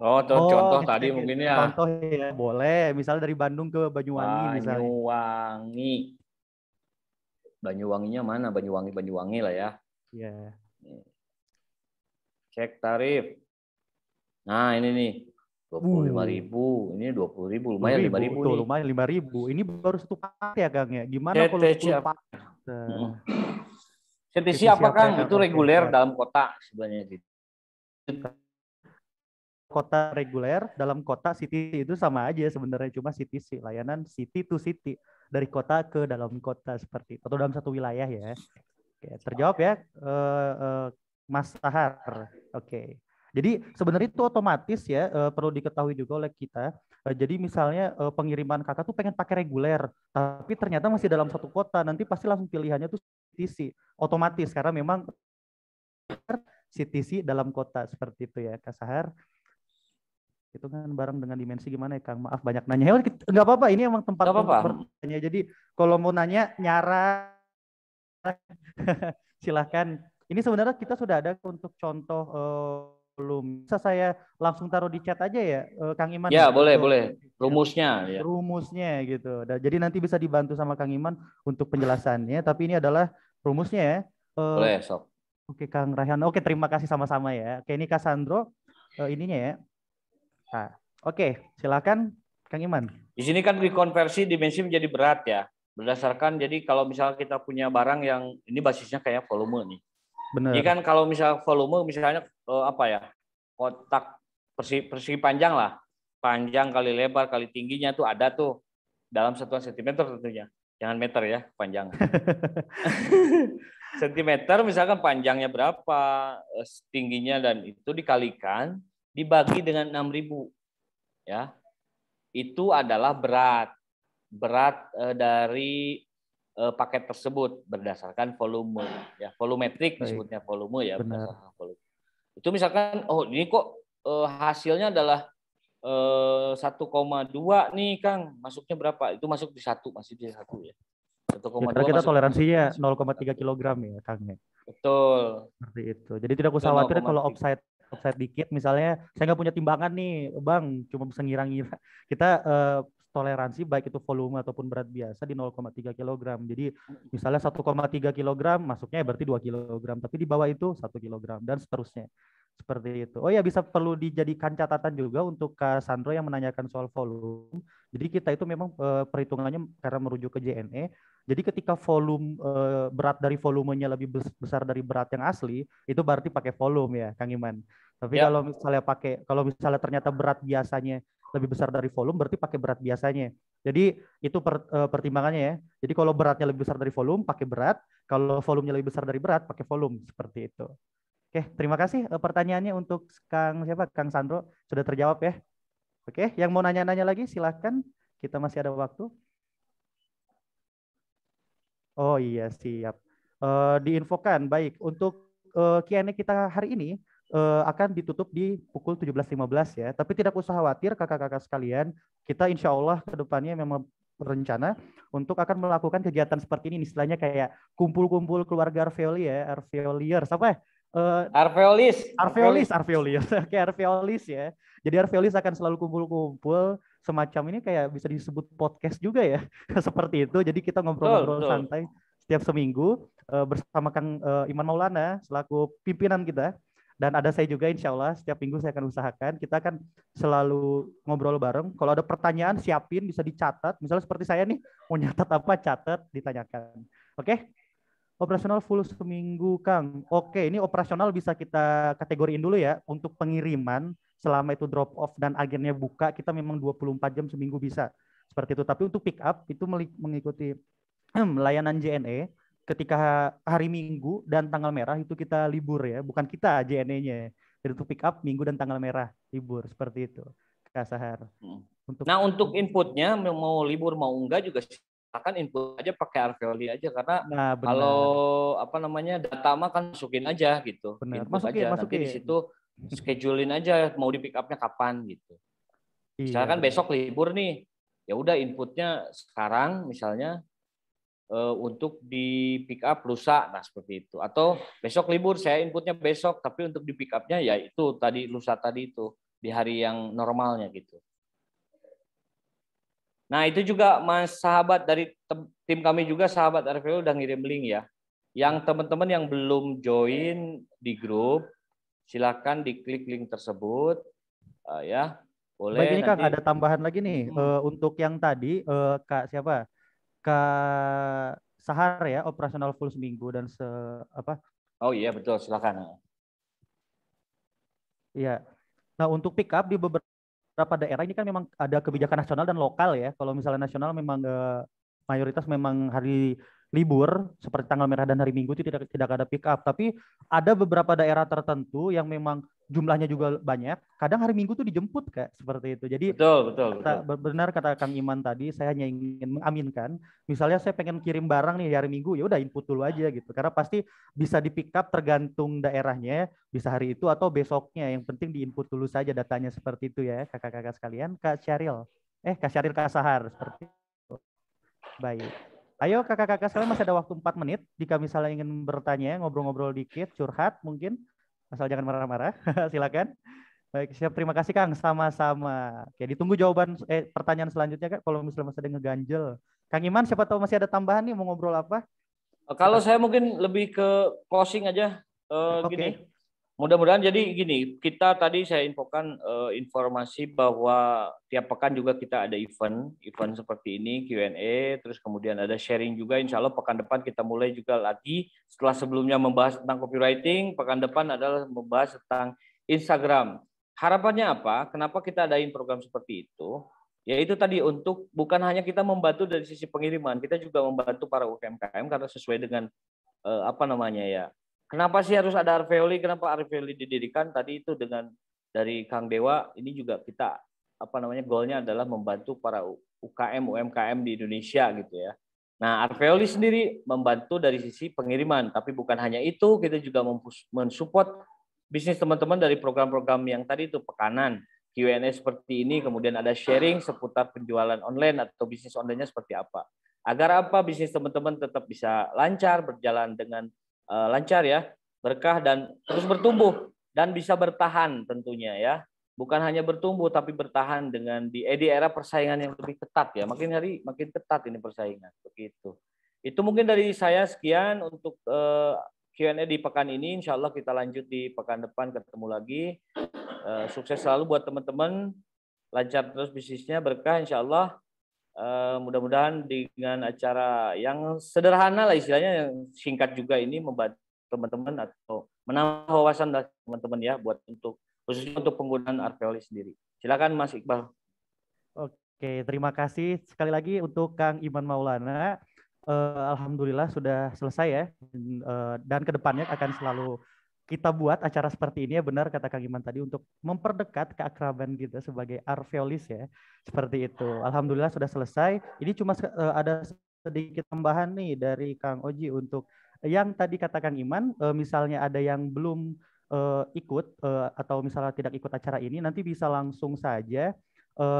Speaker 1: Oh, oh contoh tadi mungkin ya. Contoh ya,
Speaker 4: boleh. Misalnya dari Bandung ke Banyuwangi, Banyuwangi. misalnya.
Speaker 1: Banyuwangi. Banyuwanginya mana? Banyuwangi, Banyuwangi lah ya. Iya. Yeah. Cek tarif. Nah, ini nih. Dua puluh lima hmm. ribu, ini dua puluh ribu, lumayan lima ribu, tuh, lumayan
Speaker 4: lima ribu. Ini baru satu paket ya, Kang ya. Gimana kalau sepuluh paket? CTC apa Kang? Itu reguler
Speaker 1: dalam kota sebenarnya
Speaker 4: kota reguler dalam kota city itu sama aja sebenarnya cuma city sih layanan city to city dari kota ke dalam kota seperti itu atau dalam satu wilayah ya. Oke, terjawab ya uh, uh, Mas Tahar. Oke. Jadi sebenarnya itu otomatis ya eh, perlu diketahui juga oleh kita. jadi misalnya pengiriman kakak tuh pengen pakai reguler, tapi ternyata masih dalam satu kota, nanti pasti langsung pilihannya tuh CTC otomatis karena memang CTC dalam kota seperti itu ya Kak Sahar itu kan barang dengan dimensi gimana ya Kang? Maaf banyak nanya. Enggak nggak apa-apa, ini emang tempat apa -apa. bertanya. Jadi kalau mau nanya nyara silahkan. Ini sebenarnya kita sudah ada untuk contoh uh, eh, belum. Bisa saya langsung taruh di chat aja ya, uh, Kang Iman. Ya, boleh, boleh.
Speaker 1: Iya. Rumusnya ya.
Speaker 4: Rumusnya gitu. Nah, jadi nanti bisa dibantu sama Kang Iman untuk penjelasannya, tapi ini adalah rumusnya ya. Uh, boleh, Sob. Oke, Kang Rahyan. Oke, terima kasih sama-sama ya. Oke, ini Kasandro uh, ininya ya Nah, oke, okay. silakan Kang Iman.
Speaker 1: Di sini kan dikonversi dimensi menjadi berat ya. Berdasarkan jadi kalau misalnya kita punya barang yang ini basisnya kayak volume nih. Benar. Jadi kan kalau misalnya volume misalnya eh, apa ya? kotak persi, persegi panjang lah. Panjang kali lebar kali tingginya tuh ada tuh dalam satuan sentimeter tentunya. Jangan meter ya, panjang. sentimeter misalkan panjangnya berapa, eh, tingginya dan itu dikalikan dibagi dengan 6000 ya. Itu adalah berat berat eh, dari eh, paket tersebut berdasarkan volume ya, volumetrik disebutnya volume ya, Benar. berdasarkan volume. Itu misalkan oh ini kok eh, hasilnya adalah 1,2 nih Kang, masuknya berapa? Itu masuk di satu, masih di satu ya. 1,2 ya, kita toleransinya
Speaker 4: 0,3 kg ya Kang ya.
Speaker 1: Betul. Seperti
Speaker 4: itu. Jadi tidak usah khawatir kalau offside offset dikit misalnya saya nggak punya timbangan nih bang cuma bisa ngira-ngira kita uh, toleransi baik itu volume ataupun berat biasa di 0,3 kg. Jadi misalnya 1,3 kg masuknya ya berarti 2 kg, tapi di bawah itu 1 kg dan seterusnya. Seperti itu. Oh ya bisa perlu dijadikan catatan juga untuk Kak Sandro yang menanyakan soal volume jadi kita itu memang eh, perhitungannya karena merujuk ke JNE. Jadi ketika volume eh, berat dari volumenya lebih besar dari berat yang asli, itu berarti pakai volume ya, Kang Iman. Tapi ya. kalau misalnya pakai kalau misalnya ternyata berat biasanya lebih besar dari volume, berarti pakai berat biasanya. Jadi itu per, eh, pertimbangannya ya. Jadi kalau beratnya lebih besar dari volume, pakai berat. Kalau volumenya lebih besar dari berat, pakai volume seperti itu. Oke, terima kasih pertanyaannya untuk Kang siapa? Kang Sandro sudah terjawab ya. Oke, yang mau nanya-nanya lagi silahkan. Kita masih ada waktu. Oh iya, siap. Uh, diinfokan, baik. Untuk uh, eh, Q&A kita hari ini uh, akan ditutup di pukul 17.15 ya. Tapi tidak usah khawatir kakak-kakak sekalian. Kita insya Allah ke depannya memang rencana untuk akan melakukan kegiatan seperti ini. Istilahnya kayak kumpul-kumpul keluarga Arveoli ya, Arveoliers. Apa ya? Uh,
Speaker 1: Arveolis. Arveolis,
Speaker 4: Arveolis. Oke, Arveolis ya. Jadi Arvelis akan selalu kumpul-kumpul semacam ini kayak bisa disebut podcast juga ya. Seperti itu. Jadi kita ngobrol-ngobrol oh, santai setiap seminggu uh, bersama Kang uh, Iman Maulana selaku pimpinan kita dan ada saya juga insya Allah setiap minggu saya akan usahakan kita akan selalu ngobrol bareng kalau ada pertanyaan siapin bisa dicatat misalnya seperti saya nih mau nyatat apa catat ditanyakan oke okay? operasional full seminggu Kang oke ini operasional bisa kita kategoriin dulu ya untuk pengiriman selama itu drop off dan akhirnya buka, kita memang 24 jam seminggu bisa. Seperti itu. Tapi untuk pick up itu mengikuti hmm, layanan JNE ketika hari Minggu dan tanggal merah itu kita libur ya, bukan kita JNE-nya. Jadi untuk pick up Minggu dan tanggal merah libur seperti itu. Kak Sahar. Hmm. Untuk
Speaker 1: Nah, untuk inputnya mau libur mau enggak juga akan input aja pakai Arveli aja karena nah, kalau apa namanya data mah kan masukin aja gitu. Benar. masukin, aja. masukin. Nanti di situ schedulein aja mau di pick upnya kapan gitu. Iya. Misalkan besok libur nih, ya udah inputnya sekarang misalnya uh, untuk di pick up lusa, nah seperti itu. Atau besok libur saya inputnya besok, tapi untuk di pick upnya ya itu tadi lusa tadi itu di hari yang normalnya gitu. Nah itu juga mas sahabat dari tim kami juga sahabat RVU udah ngirim link ya. Yang teman-teman yang belum join di grup silakan diklik link tersebut uh, ya boleh Baik, ini nanti... Kak ada
Speaker 4: tambahan lagi nih hmm. uh, untuk yang tadi uh, Kak siapa Kak Sahar ya operasional full seminggu dan se apa
Speaker 1: Oh iya betul silakan
Speaker 4: Iya nah untuk pick up di beberapa daerah ini kan memang ada kebijakan nasional dan lokal ya kalau misalnya nasional memang uh, mayoritas memang hari libur seperti tanggal merah dan hari Minggu itu tidak tidak ada pick up, tapi ada beberapa daerah tertentu yang memang jumlahnya juga banyak. Kadang hari Minggu tuh dijemput kayak seperti itu. Jadi betul betul, kata, benar kata Kang Iman tadi, saya hanya ingin mengaminkan. Misalnya saya pengen kirim barang nih hari Minggu, ya udah input dulu aja gitu. Karena pasti bisa di pick up tergantung daerahnya, bisa hari itu atau besoknya. Yang penting di input dulu saja datanya seperti itu ya, kakak-kakak sekalian. Kak Syaril, eh Kak Syaril Kak Sahar seperti itu. Baik. Ayo kakak-kakak sekalian masih ada waktu 4 menit. Jika misalnya ingin bertanya, ngobrol-ngobrol dikit, curhat mungkin. Asal jangan marah-marah. Silakan. Baik, siap. Terima kasih Kang. Sama-sama. Oke, ditunggu jawaban eh, pertanyaan selanjutnya Kak. Kalau misalnya masih ada ngeganjel. Kang Iman, siapa tahu masih ada tambahan nih mau ngobrol apa? Kalau saya
Speaker 1: mungkin lebih ke closing aja. Uh, eh, okay. Gini, Mudah-mudahan jadi iya. gini, kita tadi saya infokan uh, informasi bahwa tiap pekan juga kita ada event, event seperti ini Q&A, terus kemudian ada sharing juga. Insya Allah pekan depan kita mulai juga lagi. Setelah sebelumnya membahas tentang copywriting, pekan depan adalah membahas tentang Instagram. Harapannya apa? Kenapa kita adain program seperti itu? Yaitu tadi untuk bukan hanya kita membantu dari sisi pengiriman, kita juga membantu para UMKM karena sesuai dengan eh, apa namanya ya Kenapa sih harus ada Arveoli? Kenapa Arveoli didirikan? Tadi itu dengan dari Kang Dewa ini juga kita apa namanya goalnya adalah membantu para UKM UMKM di Indonesia gitu ya. Nah, Arveoli sendiri membantu dari sisi pengiriman, tapi bukan hanya itu, kita juga mensupport bisnis teman-teman dari program-program yang tadi itu pekanan, Q&A seperti ini, kemudian ada sharing seputar penjualan online atau bisnis online-nya seperti apa. Agar apa bisnis teman-teman tetap bisa lancar, berjalan dengan Eh, lancar ya, berkah dan terus bertumbuh dan bisa bertahan tentunya ya. Bukan hanya bertumbuh tapi bertahan dengan di, eh, di era persaingan yang lebih ketat ya. Makin hari makin ketat ini persaingan begitu. Itu mungkin dari saya sekian untuk uh, eh, Q&A di pekan ini. Insya Allah kita lanjut di pekan depan ketemu lagi. Uh, sukses selalu buat teman-teman. Lancar terus bisnisnya, berkah insya Allah. Uh, mudah-mudahan dengan acara yang sederhana lah istilahnya yang singkat juga ini membantu teman-teman atau menambah wawasan dari teman-teman ya buat untuk khususnya untuk penggunaan arkeologi sendiri. Silakan Mas Iqbal.
Speaker 4: Oke, terima kasih sekali lagi untuk Kang Iman Maulana. Uh, Alhamdulillah sudah selesai ya uh, dan eh, kedepannya akan selalu kita buat acara seperti ini ya benar kata Kang Iman tadi untuk memperdekat keakraban kita sebagai arveolis ya. Seperti itu. Alhamdulillah sudah selesai. Ini cuma eh, ada sedikit tambahan nih dari Kang Oji untuk eh, yang tadi kata Kang Iman eh, misalnya ada yang belum ikut atau misalnya tidak ikut acara ini nanti bisa langsung saja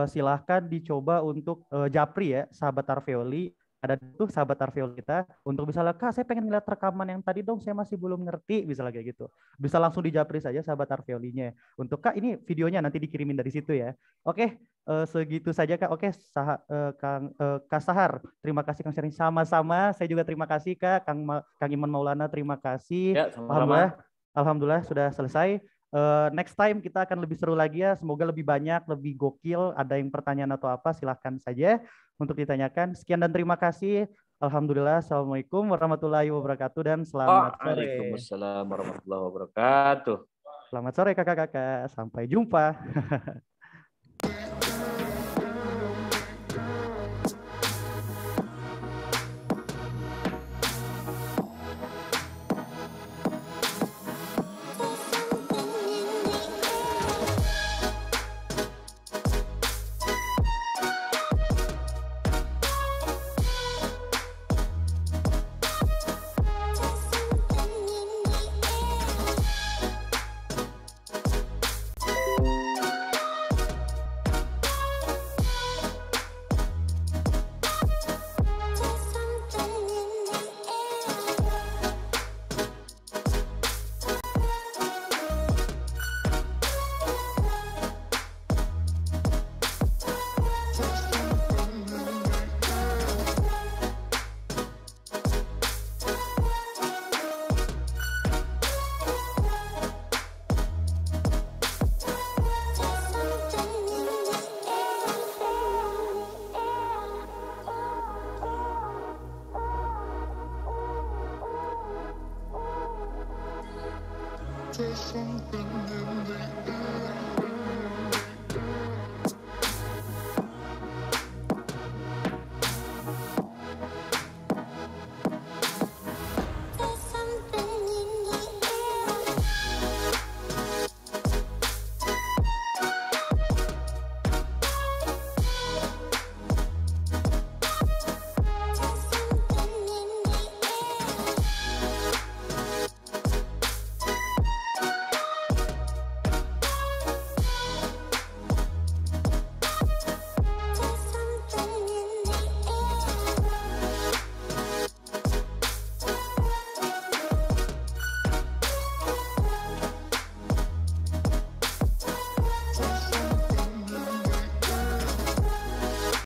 Speaker 4: silahkan dicoba untuk japri ya sahabat arveoli ada tuh sahabat Tarfiul kita untuk misalnya kak saya pengen ngeliat rekaman yang tadi dong saya masih belum ngerti bisa lagi gitu bisa langsung dijapri saja sahabat Tarfiulinya untuk kak ini videonya nanti dikirimin dari situ ya oke uh, segitu saja kak oke sah, eh, kang uh, kak Sahar terima kasih kang sharing sama-sama saya juga terima kasih kak kang Ma kang Iman Maulana terima kasih ya, sama -sama. alhamdulillah alhamdulillah sudah selesai Uh, next time kita akan lebih seru lagi ya. Semoga lebih banyak, lebih gokil. Ada yang pertanyaan atau apa, silahkan saja untuk ditanyakan. Sekian dan terima kasih. Alhamdulillah. Assalamualaikum warahmatullahi wabarakatuh dan selamat oh, sore. Waalaikumsalam
Speaker 1: warahmatullahi wabarakatuh.
Speaker 4: Selamat sore kakak-kakak. Sampai jumpa.